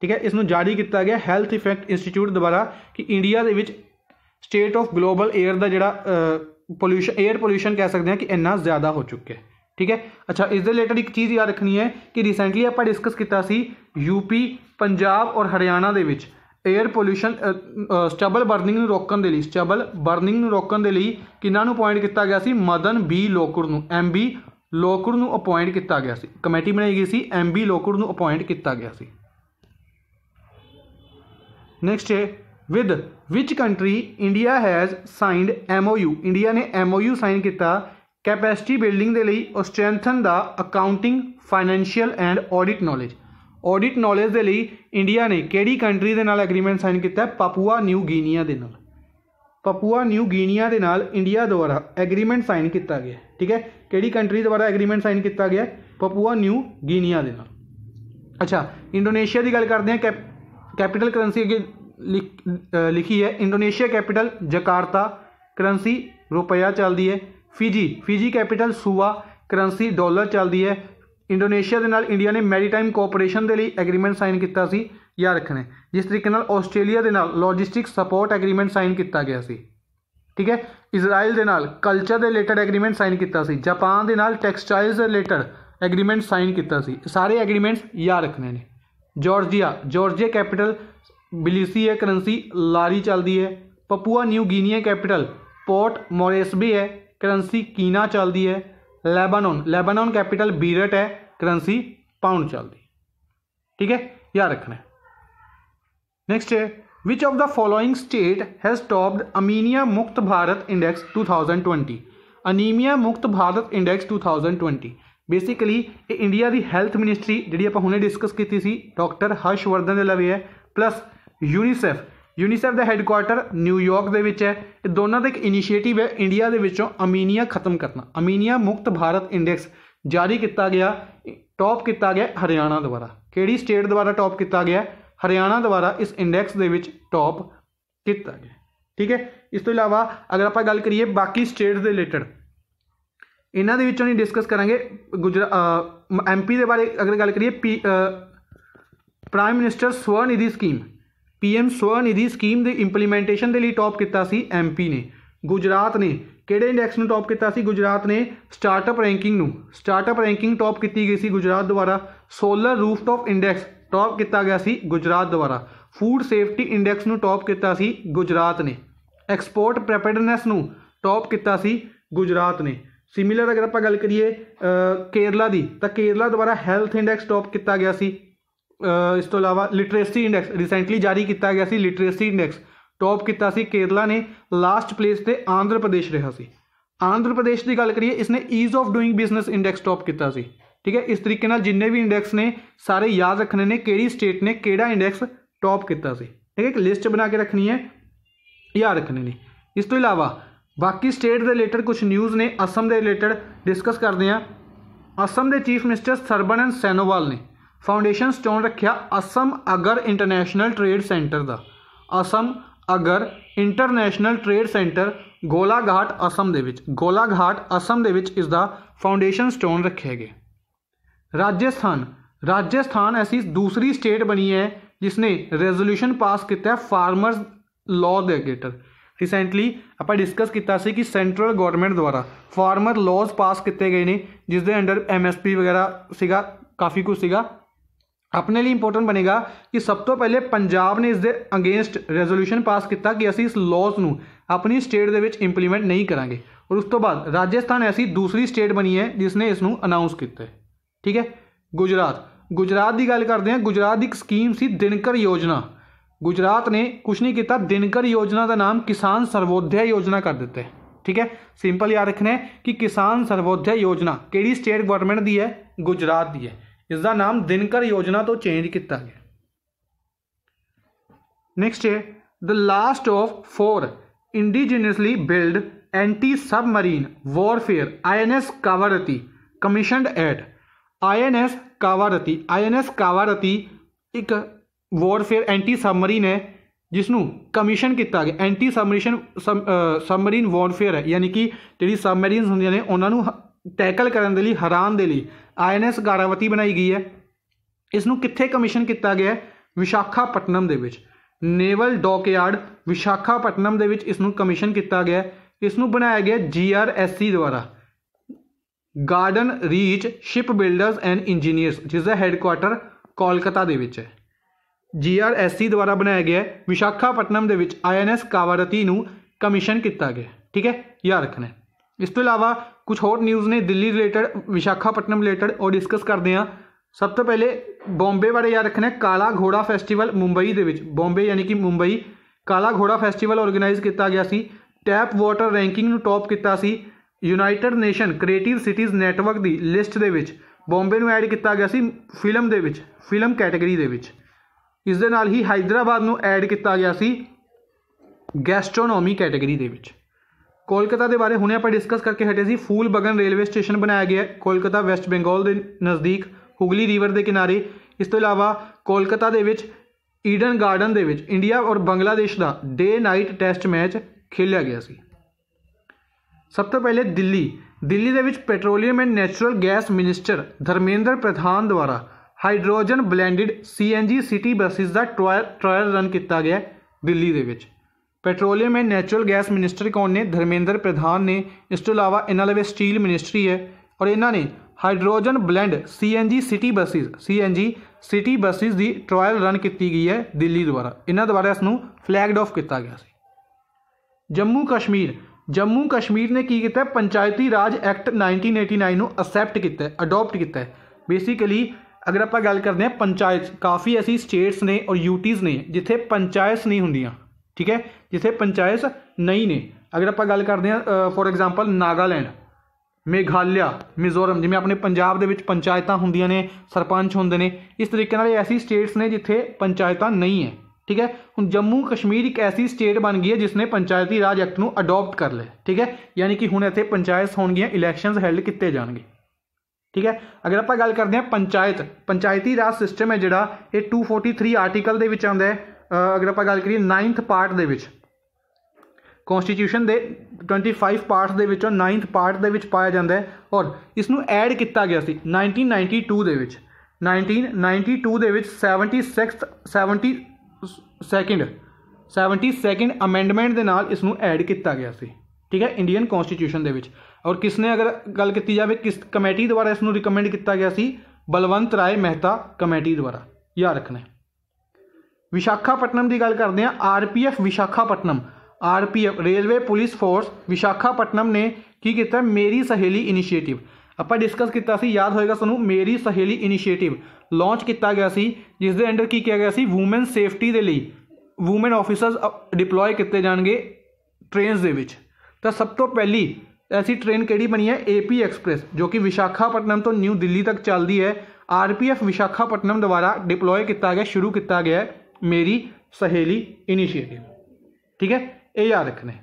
ਠੀਕ ਹੈ ਇਸ ਨੂੰ ਜਾਰੀ ਕੀਤਾ ਗਿਆ ਹੈਲਥ ਇਫੈਕਟ ਇੰਸਟੀਚਿਊਟ ਦੁਆਰਾ ਕਿ ਇੰਡੀਆ ਦੇ ਵਿੱਚ ਸਟੇਟ ਆਫ ਗਲੋਬਲ 에ਅਰ ਦਾ ਜਿਹੜਾ ਪੋਲੂਸ਼ਨ 에ਅਰ ਪੋਲੂਸ਼ਨ ਕਹਿ ਸਕਦੇ ਹਾਂ ਕਿ ਇੰਨਾ ਜ਼ਿਆਦਾ ਹੋ ਚੁੱਕਿਆ ਹੈ ਠੀਕ ਹੈ ਅੱਛਾ ਇਸ ਦੇ ਰਿਲੇਟਡ ਇੱਕ ਚੀਜ਼ ਯਾਦ ਰੱਖਣੀ ਹੈ ਕਿ ਰੀਸੈਂਟਲੀ ਆਪਾਂ ਡਿਸਕਸ ਕੀਤਾ ਸੀ ਯੂਪੀ ਪੰਜਾਬ ਔਰ ਹਰਿਆਣਾ ਦੇ ਵਿੱਚ 에ਅਰ ਪੋਲੂਸ਼ਨ ਸਟਬਲ ਬਰਨਿੰਗ ਨੂੰ ਰੋਕਣ ਦੇ ਲਈ ਸਟਬਲ ਬਰਨਿੰਗ ਨੂੰ ਰੋਕਣ ਦੇ ਲਈ ਕਿਹਨਾਂ ਨੂੰ ਅਪਾਇੰਟ ਕੀਤਾ ਗਿਆ ਸੀ ਮਦਨ ਬੀ ਲੋਕੁਰ ਨੂੰ ਐਮ ਬੀ ਲੋਕੁਰ ਨੂੰ ਅਪਾਇੰਟ ਕੀਤਾ ਗਿਆ ਸੀ ਕਮੇਟੀ ਬਣਾਈ ਗਈ ਸੀ ਐਮ ਬੀ ਲੋਕੁਰ ਨੂੰ ਅਪਾਇੰਟ ਕੀਤਾ ਗਿਆ ਸੀ ਨੈਕਸਟ ਹੈ with which country India has signed MOU India ਨੇ ਐਮਓਯੂ ਸਾਈਨ ਕੀਤਾ ਕੈਪੈਸਿਟੀ ਬਿਲਡਿੰਗ ਦੇ ਲਈ ਉਹ ਸਟਰੈਂਥਨ ਦਾ accounting financial and audit knowledge audit knowledge ਦੇ ਲਈ ਇੰਡੀਆ ਨੇ ਕਿਹੜੀ ਕੰਟਰੀ ਦੇ ਨਾਲ ਐਗਰੀਮੈਂਟ ਸਾਈਨ ਕੀਤਾ ਹੈ ਪਾਪੂਆ ਨਿਊ ਗੀਨੀਆ ਦੇ ਨਾਲ ਪਾਪੂਆ ਨਿਊ ਗੀਨੀਆ ਦੇ ਨਾਲ ਇੰਡੀਆ ਦੁਆਰਾ ਐਗਰੀਮੈਂਟ ਸਾਈਨ ਕੀਤਾ ਗਿਆ ਠੀਕ ਹੈ ਕਿਹੜੀ ਕੰਟਰੀ ਦੁਆਰਾ ਐਗਰੀਮੈਂਟ ਸਾਈਨ ਕੀਤਾ ਗਿਆ ਪਾਪੂਆ ਨਿਊ ਗੀਨੀਆ ਦੇ ਨਾਲ ਅੱਛਾ ਇੰਡੋਨੇਸ਼ੀਆ ਦੀ ਗੱਲ ਕਰਦੇ ਹਾਂ ਕੈਪੀਟਲ ਕਰੰਸੀ ਅਗੇ ਲਿਖੀ ਹੈ ਇੰਡੋਨੇਸ਼ੀਆ ਕੈਪੀਟਲ ਜਕਾਰਤਾ ਕਰੰਸੀ ਰੁਪਇਆ ਚੱਲਦੀ ਹੈ Fiji Fiji capital Suva currency dollar ਚੱਲਦੀ ਹੈ ਇੰਡੋਨੇਸ਼ੀਆ ਦੇ ਨਾਲ ਇੰਡੀਆ ਨੇ ਮੈਰੀਟਾਈਮ ਕੋਆਪਰੇਸ਼ਨ ਦੇ ਲਈ ਐਗਰੀਮੈਂਟ ਸਾਈਨ ਕੀਤਾ ਸੀ ਯਾਦ ਰੱਖਣਾ ਜਿਸ ਤਰੀਕੇ ਨਾਲ ਆਸਟ੍ਰੇਲੀਆ ਦੇ ਨਾਲ ਲੌਜਿਸਟਿਕ ਸਪੋਰਟ ਐਗਰੀਮੈਂਟ ਸਾਈਨ ਕੀਤਾ ਗਿਆ ਸੀ ਠੀਕ ਹੈ ਇਜ਼ਰਾਈਲ ਦੇ ਨਾਲ ਕਲਚਰ ਦੇ ਰਿਲੇਟਡ ਐਗਰੀਮੈਂਟ ਸਾਈਨ ਕੀਤਾ ਸੀ ਜਾਪਾਨ ਦੇ ਨਾਲ ਟੈਕਸਟਾਈਲਸ ਦੇ ਰਿਲੇਟਡ ਐਗਰੀਮੈਂਟ ਸਾਈਨ ਕੀਤਾ ਸੀ ਸਾਰੇ ਐਗਰੀਮੈਂਟਸ ਯਾਦ ਰੱਖਣੇ ਨੇ ਜਾਰਜੀਆ ਜਾਰਜੀਆ ਕੈਪੀਟਲ ਬਿਲੀਸੀ ਹੈ ਕਰੰਸੀ ਲਾਰੀ ਚੱਲਦੀ ਹੈ Papua New Guinea capital Port Moresby ਹੈ करंसी कीना चलती है लेबानॉन लेबानॉन कैपिटल बीरट है करंसी पाउंड चलती ठीक है याद रखना नैक्सट है which of the following state has topped anaemia Mukt Bharat index two thousand twenty anaemia Mukt Bharat index two thousand twenty basically India की हेल्थ मिनिस्ट्री जी आप हमने डिस्कस की डॉक्टर हर्षवर्धन लवे है प्लस यूनीसैफ ਯੂਨੀਸੈਫ ਦਾ ਹੈੱਡਕੁਆਰਟਰ ਨਿਊਯਾਰਕ ਦੇ ਵਿੱਚ ਹੈ ਇਹ ਦੋਨਾਂ ਦਾ ਇੱਕ ਇਨੀਸ਼ੀਏਟਿਵ ਹੈ ਇੰਡੀਆ ਦੇ ਵਿੱਚੋਂ ਅਮੀਨੀਆ ਖਤਮ ਕਰਨਾ ਅਮੀਨੀਆ ਮੁਕਤ ਭਾਰਤ ਇੰਡੈਕਸ ਜਾਰੀ ਕੀਤਾ ਗਿਆ ਟੌਪ ਕੀਤਾ ਗਿਆ ਹਰਿਆਣਾ ਦੁਆਰਾ ਕਿਹੜੀ ਸਟੇਟ ਦੁਆਰਾ ਟੌਪ ਕੀਤਾ ਗਿਆ ਹਰਿਆਣਾ ਦੁਆਰਾ ਇਸ ਇੰਡੈਕਸ ਦੇ ਵਿੱਚ ਟੌਪ ਕੀਤਾ ਗਿਆ ਠੀਕ ਹੈ ਇਸ ਤੋਂ ਇਲਾਵਾ ਅਗਰ ਆਪਾਂ ਗੱਲ ਕਰੀਏ ਬਾਕੀ ਸਟੇਟਸ ਦੇ ਰਿਲੇਟਡ ਇਹਨਾਂ ਦੇ ਵਿੱਚੋਂ ਨਹੀਂ ਡਿਸਕਸ ਕਰਾਂਗੇ ਗੁਜਰਾ ਐਮਪੀ ਦੇ ਬਾਰੇ ਅਗਰ ਗੱਲ ਕਰੀਏ prime minister Swarnidhi scheme PM Svanidhi scheme ਦੇ ਇੰਪਲੀਮੈਂਟੇਸ਼ਨ ਦੇ ਲਈ ਟੌਪ ਕੀਤਾ ਸੀ ਐਮਪੀ ਨੇ ਗੁਜਰਾਤ ਨੇ ਕਿਹੜੇ ਇੰਡੈਕਸ ਨੂੰ ਟੌਪ ਕੀਤਾ ਸੀ ਗੁਜਰਾਤ ਨੇ ਸਟਾਰਟਅਪ ਰੈਂਕਿੰਗ ਨੂੰ ਸਟਾਰਟਅਪ ਰੈਂਕਿੰਗ ਟੌਪ ਕੀਤੀ ਗਈ ਸੀ ਗੁਜਰਾਤ ਦੁਆਰਾ ਸੋਲਰ ਰੂਫਟੌਪ ਇੰਡੈਕਸ ਟੌਪ ਕੀਤਾ ਗਿਆ ਸੀ ਗੁਜਰਾਤ ਦੁਆਰਾ ਫੂਡ ਸੇਫਟੀ ਇੰਡੈਕਸ ਨੂੰ ਟੌਪ ਕੀਤਾ ਸੀ ਗੁਜਰਾਤ ਨੇ ਐਕਸਪੋਰਟ ਪ੍ਰੈਪੇਡਨੈਸ ਨੂੰ ਟੌਪ ਕੀਤਾ ਸੀ ਗੁਜਰਾਤ ਨੇ ਸਿਮਿਲਰ ਅਗਰ ਆਪਾਂ ਗੱਲ ਕਰੀਏ ਕੇਰਲਾ ਦੀ ਤਾਂ ਕੇਰਲਾ ਦੁਆਰਾ ਹੈਲਥ ਇੰਡੈਕਸ ਟੌਪ ਕੀਤਾ ਗਿਆ ਸੀ ਇਸ ਤੋਂ ਇਲਾਵਾ ਲਿਟਰੇਸੀ ਇੰਡੈਕਸ ਰੀਸੈਂਟਲੀ ਜਾਰੀ ਕੀਤਾ ਗਿਆ ਸੀ ਲਿਟਰੇਸੀ ਇੰਡੈਕਸ ਟੌਪ ਕੀਤਾ ਸੀ ਕੇਰਲਾ ਨੇ ਲਾਸਟ ਪਲੇਸ ਤੇ ਆਂਧਰ ਪ੍ਰਦੇਸ਼ ਰਿਹਾ ਸੀ ਆਂਧਰ ਪ੍ਰਦੇਸ਼ ਦੀ ਗੱਲ ਕਰੀਏ ਇਸਨੇ ease of doing business index top ਕੀਤਾ ਸੀ ਠੀਕ ਹੈ ਇਸ ਤਰੀਕੇ ਨਾਲ ਜਿੰਨੇ ਵੀ ਇੰਡੈਕਸ ਨੇ ਸਾਰੇ ਯਾਦ ਰੱਖਣੇ ਨੇ ਕਿਹੜੀ ਸਟੇਟ ਨੇ ਕਿਹੜਾ ਇੰਡੈਕਸ ਟੌਪ ਕੀਤਾ ਸੀ ਠੀਕ ਹੈ ਇੱਕ ਲਿਸਟ ਬਣਾ ਕੇ ਰੱਖਣੀ ਹੈ ਯਾਦ ਰੱਖਣੇ ਨੇ ਇਸ ਤੋਂ ਇਲਾਵਾ ਬਾਕੀ ਸਟੇਟ ਦੇ ਰਿਲੇਟਡ ਕੁਝ ਨਿਊਜ਼ ਨੇ ਅਸਮ ਦੇ ਰਿਲੇਟਡ ਡਿਸਕਸ ਕਰਦੇ ਆ ਅਸਮ ਦੇ ਚੀਫ ਮਿਨਿਸਟਰ ਸਰਬਨੰਦ ਸੈਨੋਵਾਲ ਨੇ ਫਾਊਂਡੇਸ਼ਨ ਸਟੋਨ ਰੱਖਿਆ Assam agar international trade centre ਦਾ Assam agar international trade centre Golaghat Assam ਦੇ ਵਿੱਚ ਗੋਲਾਘਾਟ ਅਸਮ ਦੇ ਵਿੱਚ ਇਸ ਦਾ ਫਾਊਂਡੇਸ਼ਨ ਸਟੋਨ ਰੱਖਿਆ ਗਿਆ ਰਾਜਸਥਾਨ ਰਾਜਸਥਾਨ ਐਸੀ ਦੂਸਰੀ ਸਟੇਟ ਬਣੀ ਹੈ ਜਿਸ ਨੇ ਰੈਜ਼ੋਲੂਸ਼ਨ ਪਾਸ ਕੀਤਾ ਹੈ ਫਾਰਮਰਸ ਲਾਅ ਦੇ ਅਗੇਟਰ ਰੀਸੈਂਟਲੀ ਆਪਾਂ ਡਿਸਕਸ ਕੀਤਾ ਸੀ ਕਿ ਸੈਂਟਰਲ ਗਵਰਨਮੈਂਟ ਦੁਆਰਾ ਫਾਰਮਰ ਲਾਜ਼ ਪਾਸ ਕੀਤੇ ਗਏ ਨੇ ਜਿਸ ਦੇ ਅੰਡਰ ਐਮਐਸਪੀ ਵਗੈਰਾ ਸੀਗਾ ਕਾਫੀ ਕੁਝ ਸੀਗਾ ਆਪਣੇ ਲਈ ਇੰਪੋਰਟੈਂਟ ਬਣੇਗਾ ਕਿ ਸਭ ਤੋਂ ਪਹਿਲੇ ਪੰਜਾਬ ਨੇ ਇਸ ਦੇ ਅਗੇਂਸਟ ਰੈਜ਼ੋਲੂਸ਼ਨ ਪਾਸ ਕੀਤਾ ਕਿ ਅਸੀਂ ਇਸ ਲਾਜ਼ ਨੂੰ ਆਪਣੀ ਸਟੇਟ ਦੇ ਵਿੱਚ ਇੰਪਲੀਮੈਂਟ ਨਹੀਂ ਕਰਾਂਗੇ ਔਰ ਉਸ ਤੋਂ ਬਾਅਦ ਰਾਜਸਥਾਨ ਐਸੀ ਦੂਸਰੀ ਸਟੇਟ ਬਣੀ ਹੈ ਜਿਸ ਨੇ ਇਸ ਨੂੰ ਅਨਾਉਂਸ ਕੀਤਾ ਹੈ ਠੀਕ ਹੈ ਗੁਜਰਾਤ ਗੁਜਰਾਤ ਦੀ ਗੱਲ ਕਰਦੇ ਹਾਂ ਗੁਜਰਾਤ ਦੀ ਇੱਕ ਸਕੀਮ ਸੀ ਦਿਨਕਰ ਯੋਜਨਾ ਗੁਜਰਾਤ ਨੇ ਕੁਝ ਨਹੀਂ ਕੀਤਾ ਦਿਨਕਰ ਯੋਜਨਾ ਦਾ ਨਾਮ ਕਿਸਾਨ ਸਰਵੋਧਿਆ ਯੋਜਨਾ ਕਰ ਦਿੱਤਾ ਹੈ ਠੀਕ ਹੈ ਸਿੰਪਲ ਯਾਦ ਰੱਖਣਾ ਹੈ ਕਿ ਕਿਸਾਨ ਸਰਵੋਧਿਆ ਯੋਜਨਾ ਕਿਹੜੀ ਸਟੇਟ ਗਵਰਨਮੈਂਟ ਦੀ ਹੈ ਗੁਜਰਾਤ ਦੀ ਹੈ इसका नाम दिनकर योजना तो चेंज किया गया नेक्स्ट है the last of four indigenously build anti submarine warfare I N S Kavaratti commission at I N S Kavaratti I N S Kavaratti एक वॉरफेयर एंटी सबमरीन है जिसनों कमीशन किया गया एंटी सबमरीशन सबमरीन वॉरफेयर है यानी कि जी सबमरीन होंगे ने उन्होंने टैकल करने के लिए हरान दे ਆਈਐਨਐਸ ਗਾਰਾਵਤੀ ਬਣਾਈ ਗਈ ਹੈ ਇਸ ਨੂੰ ਕਿੱਥੇ ਕਮਿਸ਼ਨ ਕੀਤਾ ਗਿਆ ਹੈ ਵਿਸ਼ਾਖਾਪਟਨਮ ਦੇ ਵਿੱਚ ਨੇਵਲ ਡੌਕਯਾਰਡ ਵਿਸ਼ਾਖਾਪਟਨਮ ਦੇ ਵਿੱਚ ਇਸ ਨੂੰ ਕਮਿਸ਼ਨ ਕੀਤਾ ਗਿਆ ਇਸ ਨੂੰ ਬਣਾਇਆ ਗਿਆ ਜੀਆਰਐਸਸੀ ਦੁਆਰਾ garden reach ship builders and engineers ਜਿਸ ਦਾ ਹੈੱਡਕੁਆਟਰ ਕੋਲਕਾਤਾ ਦੇ ਵਿੱਚ ਹੈ ਜੀਆਰਐਸਸੀ ਦੁਆਰਾ ਬਣਾਇਆ ਗਿਆ ਵਿਸ਼ਾਖਾਪਟਨਮ ਦੇ ਵਿੱਚ ਆਈਐਨਐਸ ਕਾਵਰਤੀ ਨੂੰ ਕਮਿਸ਼ਨ ਕੀਤਾ ਗਿਆ ਠੀਕ ਹੈ ਯਾਦ ਰੱਖਣਾ ਇਸ ਤੋਂ ਇਲਾਵਾ ਕੁਝ ਹੋਰ ਨਿਊਜ਼ ਨੇ ਦਿੱਲੀ ਰਿਲੇਟਡ ਵਿਸ਼ਾਖਾਪਟਨਮ ਰਿਲੇਟਡ ਉਹ ਡਿਸਕਸ ਕਰਦੇ ਆ ਸਭ ਤੋਂ ਪਹਿਲੇ ਬੰਬੇ ਬਾਰੇ ਯਾਦ ਰੱਖਣਾ ਕਾਲਾ ਘੋੜਾ ਫੈਸਟੀਵਲ ਮੁੰਬਈ ਦੇ ਵਿੱਚ ਬੰਬੇ ਯਾਨੀ ਕਿ ਮੁੰਬਈ ਕਾਲਾ ਘੋੜਾ ਫੈਸਟੀਵਲ ਆਰਗੇਨਾਈਜ਼ ਕੀਤਾ ਗਿਆ ਸੀ ਟੈਪ ਵਾਟਰ ਰੈਂਕਿੰਗ ਨੂੰ ਟੌਪ ਕੀਤਾ ਸੀ United Nation creative cities network ਦੀ ਲਿਸਟ ਦੇ ਵਿੱਚ ਬੰਬੇ ਨੂੰ ਐਡ ਕੀਤਾ ਗਿਆ ਸੀ ਫਿਲਮ ਦੇ ਵਿੱਚ ਫਿਲਮ ਕੈਟਾਗਰੀ ਦੇ ਵਿੱਚ ਇਸ ਦੇ ਨਾਲ ਹੀ ਹਾਈਦਰਾਬਾਦ ਨੂੰ ਐਡ ਕੀਤਾ ਗਿਆ ਸੀ ਗੈਸਟ੍ਰੋਨੋਮੀ ਕੈਟਾਗਰੀ ਦੇ ਵਿੱਚ ਕੋਲਕਾਤਾ ਦੇ ਬਾਰੇ ਹੁਣੇ ਆਪਾਂ ਡਿਸਕਸ ਕਰਕੇ ਹਟੇ ਸੀ ਫੂਲ ਬਗਨ ਰੇਲਵੇ ਸਟੇਸ਼ਨ ਬਣਾਇਆ ਗਿਆ ਕੋਲਕਾਤਾ ਵੈਸਟ ਬੰਗਾਲ ਦੇ ਨਜ਼ਦੀਕ ਹੁਗਲੀ ਰਿਵਰ ਦੇ ਕਿਨਾਰੇ ਇਸ ਤੋਂ ਇਲਾਵਾ ਕੋਲਕਾਤਾ ਦੇ ਵਿੱਚ ਈਡਨ ਗਾਰਡਨ ਦੇ ਵਿੱਚ ਇੰਡੀਆ ਔਰ ਬੰਗਲਾਦੇਸ਼ ਦਾ ਡੇ ਨਾਈਟ ਟੈਸਟ ਮੈਚ ਖੇਡਿਆ ਗਿਆ ਸੀ ਸਭ ਤੋਂ ਪਹਿਲੇ ਦਿੱਲੀ ਦਿੱਲੀ ਦੇ ਵਿੱਚ petroleum and natural gas minister Dharmendra Pradhan ਦੁਆਰਾ hydrogen blended CNG city buses ਦਾ ਟ੍ਰਾਇਲ ਰਨ ਕੀਤਾ ਗਿਆ ਦਿੱਲੀ ਦੇ ਵਿੱਚ petroleum and natural gas ministry ਕੌਣ ਨੇ ਧਰਮੇਂਦਰ ਪ੍ਰਧਾਨ ਨੇ ਇਸ ਤੋਂ ਇਲਾਵਾ ਇਹਨਾਂ ਲਵੇ ਸਟੀਲ ਮਿਨਿਸਟਰੀ ਹੈ ਔਰ ਇਹਨਾਂ ਨੇ hydrogen blend CNG city buses CNG city buses ਦੀ ਟ੍ਰਾਇਲ ਰਨ ਕੀਤੀ ਗਈ ਹੈ ਦਿੱਲੀ ਦੁਆਰਾ ਇਹਨਾਂ ਦੁਆਰਾ ਇਸ ਨੂੰ ਫਲੈਗਡ ਆਫ ਕੀਤਾ ਗਿਆ ਸੀ ਜੰਮੂ ਕਸ਼ਮੀਰ ਜੰਮੂ ਕਸ਼ਮੀਰ ਨੇ ਕੀ ਕੀਤਾ ਪੰਚਾਇਤੀ ਰਾਜ ਐਕਟ 1989 ਨੂੰ ਅਸੈਪਟ ਕੀਤਾ ਅਡਾਪਟ ਕੀਤਾ ਬੇਸਿਕਲੀ ਅਗਰ ਆਪਾਂ ਗੱਲ ਕਰਦੇ ਹਾਂ ਪੰਚਾਇਤ ਕਾਫੀ ਐਸੀ ਸਟੇਟਸ ਨੇ ਔਰ ਯੂਟੀਜ਼ ਨੇ ਜਿੱਥੇ ਪੰਚਾਇਤਸ ਨਹੀਂ ਹੁੰਦੀਆਂ ਠੀਕ ਹੈ ਜਿੱਥੇ ਪੰਚਾਇਤ ਨਹੀਂ ਨੇ ਅਗਰ ਆਪਾਂ ਗੱਲ ਕਰਦੇ ਹਾਂ ਫੋਰ ਐਗਜ਼ਾਮਪਲ ਨਾਗਾਲੈਂਡ ਮੇਘਾਲਿਆ ਮਿਜ਼ੋਰਮ ਜਿਵੇਂ ਆਪਣੇ ਪੰਜਾਬ ਦੇ ਵਿੱਚ ਪੰਚਾਇਤਾਂ ਹੁੰਦੀਆਂ ਨੇ ਸਰਪੰਚ ਹੁੰਦੇ ਨੇ ਇਸ ਤਰੀਕੇ ਨਾਲ ਐਸੀ ਸਟੇਟਸ ਨੇ ਜਿੱਥੇ ਪੰਚਾਇਤਾਂ ਨਹੀਂ ਹੈ ਠੀਕ ਹੈ ਹੁਣ ਜੰਮੂ ਕਸ਼ਮੀਰ ਇੱਕ ਐਸੀ ਸਟੇਟ ਬਣ ਗਈ ਹੈ ਜਿਸ ਨੇ ਪੰਚਾਇਤੀ ਰਾਜ ਐਕਟ ਨੂੰ ਅਡਾਪਟ ਕਰ ਲਿਆ ਠੀਕ ਹੈ ਯਾਨੀ ਕਿ ਹੁਣ ਇੱਥੇ ਪੰਚਾਇਤ ਹੋਣਗੀਆਂ ਇਲੈਕਸ਼ਨਸ ਹੈਲਡ ਕੀਤੇ ਜਾਣਗੇ ਠੀਕ ਹੈ ਅਗਰ ਆਪਾਂ ਗੱਲ ਕਰਦੇ ਹਾਂ ਪੰਚਾਇਤ ਪੰਚਾਇਤੀ ਰਾਜ ਸਿਸਟਮ ਹੈ ਜਿਹੜਾ ਇਹ 243 ਆਰਟੀਕਲ ਦੇ ਵਿੱਚ ਆਉਂਦਾ ਹੈ ਅਗਰ ਆਪਾਂ ਗੱਲ ਕਰੀਏ 9th ਪਾਰਟ ਦੇ ਵਿੱਚ ਕਨਸਟੀਟਿਊਸ਼ਨ ਦੇ 25 ਪਾਰਟਸ ਦੇ ਵਿੱਚੋਂ 9th ਪਾਰਟ ਦੇ ਵਿੱਚ ਪਾਇਆ ਜਾਂਦਾ ਹੈ ਔਰ ਇਸ ਨੂੰ ਐਡ ਕੀਤਾ ਗਿਆ ਸੀ 1992 ਦੇ ਵਿੱਚ 1992 ਦੇ ਵਿੱਚ 76th 72nd 72nd ਅਮੈਂਡਮੈਂਟ ਦੇ ਨਾਲ ਇਸ ਨੂੰ ਐਡ ਕੀਤਾ ਗਿਆ ਸੀ ਠੀਕ ਹੈ ਇੰਡੀਅਨ ਕਨਸਟੀਟਿਊਸ਼ਨ ਦੇ ਵਿੱਚ ਔਰ ਕਿਸ ਨੇ ਅਗਰ ਗੱਲ ਕੀਤੀ ਜਾਵੇ ਕਿਸ ਕਮੇਟੀ ਦੁਆਰਾ ਇਸ ਨੂੰ ਰეკਮੈਂਡ ਕੀਤਾ ਗਿਆ ਸੀ ਬਲਵੰਤ ਰਾਏ ਮਹਿਤਾ ਕਮੇਟੀ ਦੁਆਰਾ ਯਾਦ ਰੱਖਣਾ ਵਿਸ਼ਾਖਾਪਟਨਮ ਦੀ ਗੱਲ ਕਰਦੇ ਆ RPF Visakhapatnam RPF railway police force Visakhapatnam ਨੇ ਕੀ ਕੀਤਾ ਮੇਰੀ ਸਹੇਲੀ ਇਨੀਸ਼ੀਏਟਿਵ ਆਪਾਂ ਡਿਸਕਸ ਕੀਤਾ ਸੀ ਯਾਦ ਹੋਏਗਾ ਤੁਹਾਨੂੰ ਮੇਰੀ ਸਹੇਲੀ ਇਨੀਸ਼ੀਏਟਿਵ ਲਾਂਚ ਕੀਤਾ ਗਿਆ ਸੀ ਜਿਸ ਦੇ ਅੰਡਰ ਕੀ ਕੀਤਾ ਗਿਆ ਸੀ ਔਮਨ ਸੇਫਟੀ ਦੇ ਲਈ ਔਮਨ ਆਫੀਸਰਸ ਡਿਪਲੋਏ ਕੀਤੇ ਜਾਣਗੇ ਟ੍ਰੇਨਸ ਦੇ ਵਿੱਚ ਤਾਂ ਸਭ ਤੋਂ ਪਹਿਲੀ ਐਸੀ ਟ੍ਰੇਨ ਕਿਹੜੀ ਬਣੀ ਹੈ ਏਪੀ ਐਕਸਪ੍ਰੈਸ ਜੋ ਕਿ ਵਿਸ਼ਾਖਾਪਟਨਮ ਤੋਂ ਨਿਊ ਦਿੱਲੀ ਤੱਕ ਚੱਲਦੀ ਹੈ ਆਰਪੀਐਫ ਵਿਸ਼ਾਖਾਪਟਨਮ ਦੁਆਰਾ ਡਿਪਲੋਏ ਕੀਤਾ ਗਿਆ ਸ਼ੁਰੂ ਕੀਤਾ ਗਿਆ ਹੈ ਮੇਰੀ ਸਹੇਲੀ ਇਨੀਸ਼ੀਏਟਿਵ ਠੀਕ ਹੈ ਇਹ ਯਾਦ ਰੱਖਣਾ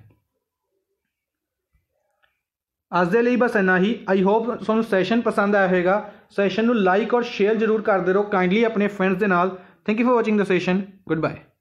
ਅੱਜ ਦੇ ਲਈ ਬਸ ਇੰਨਾ ਹੀ ਆਈ ਹੋਪ ਤੁਹਾਨੂੰ ਸੈਸ਼ਨ ਪਸੰਦ ਆਇਆ ਹੋਵੇਗਾ ਸੈਸ਼ਨ ਨੂੰ ਲਾਈਕ ਔਰ ਸ਼ੇਅਰ ਜ਼ਰੂਰ ਕਰਦੇ ਰਹੋ ਕਾਈਂਡਲੀ ਆਪਣੇ ਫਰੈਂਡਸ ਦੇ ਨਾਲ thank you for watching the session good bye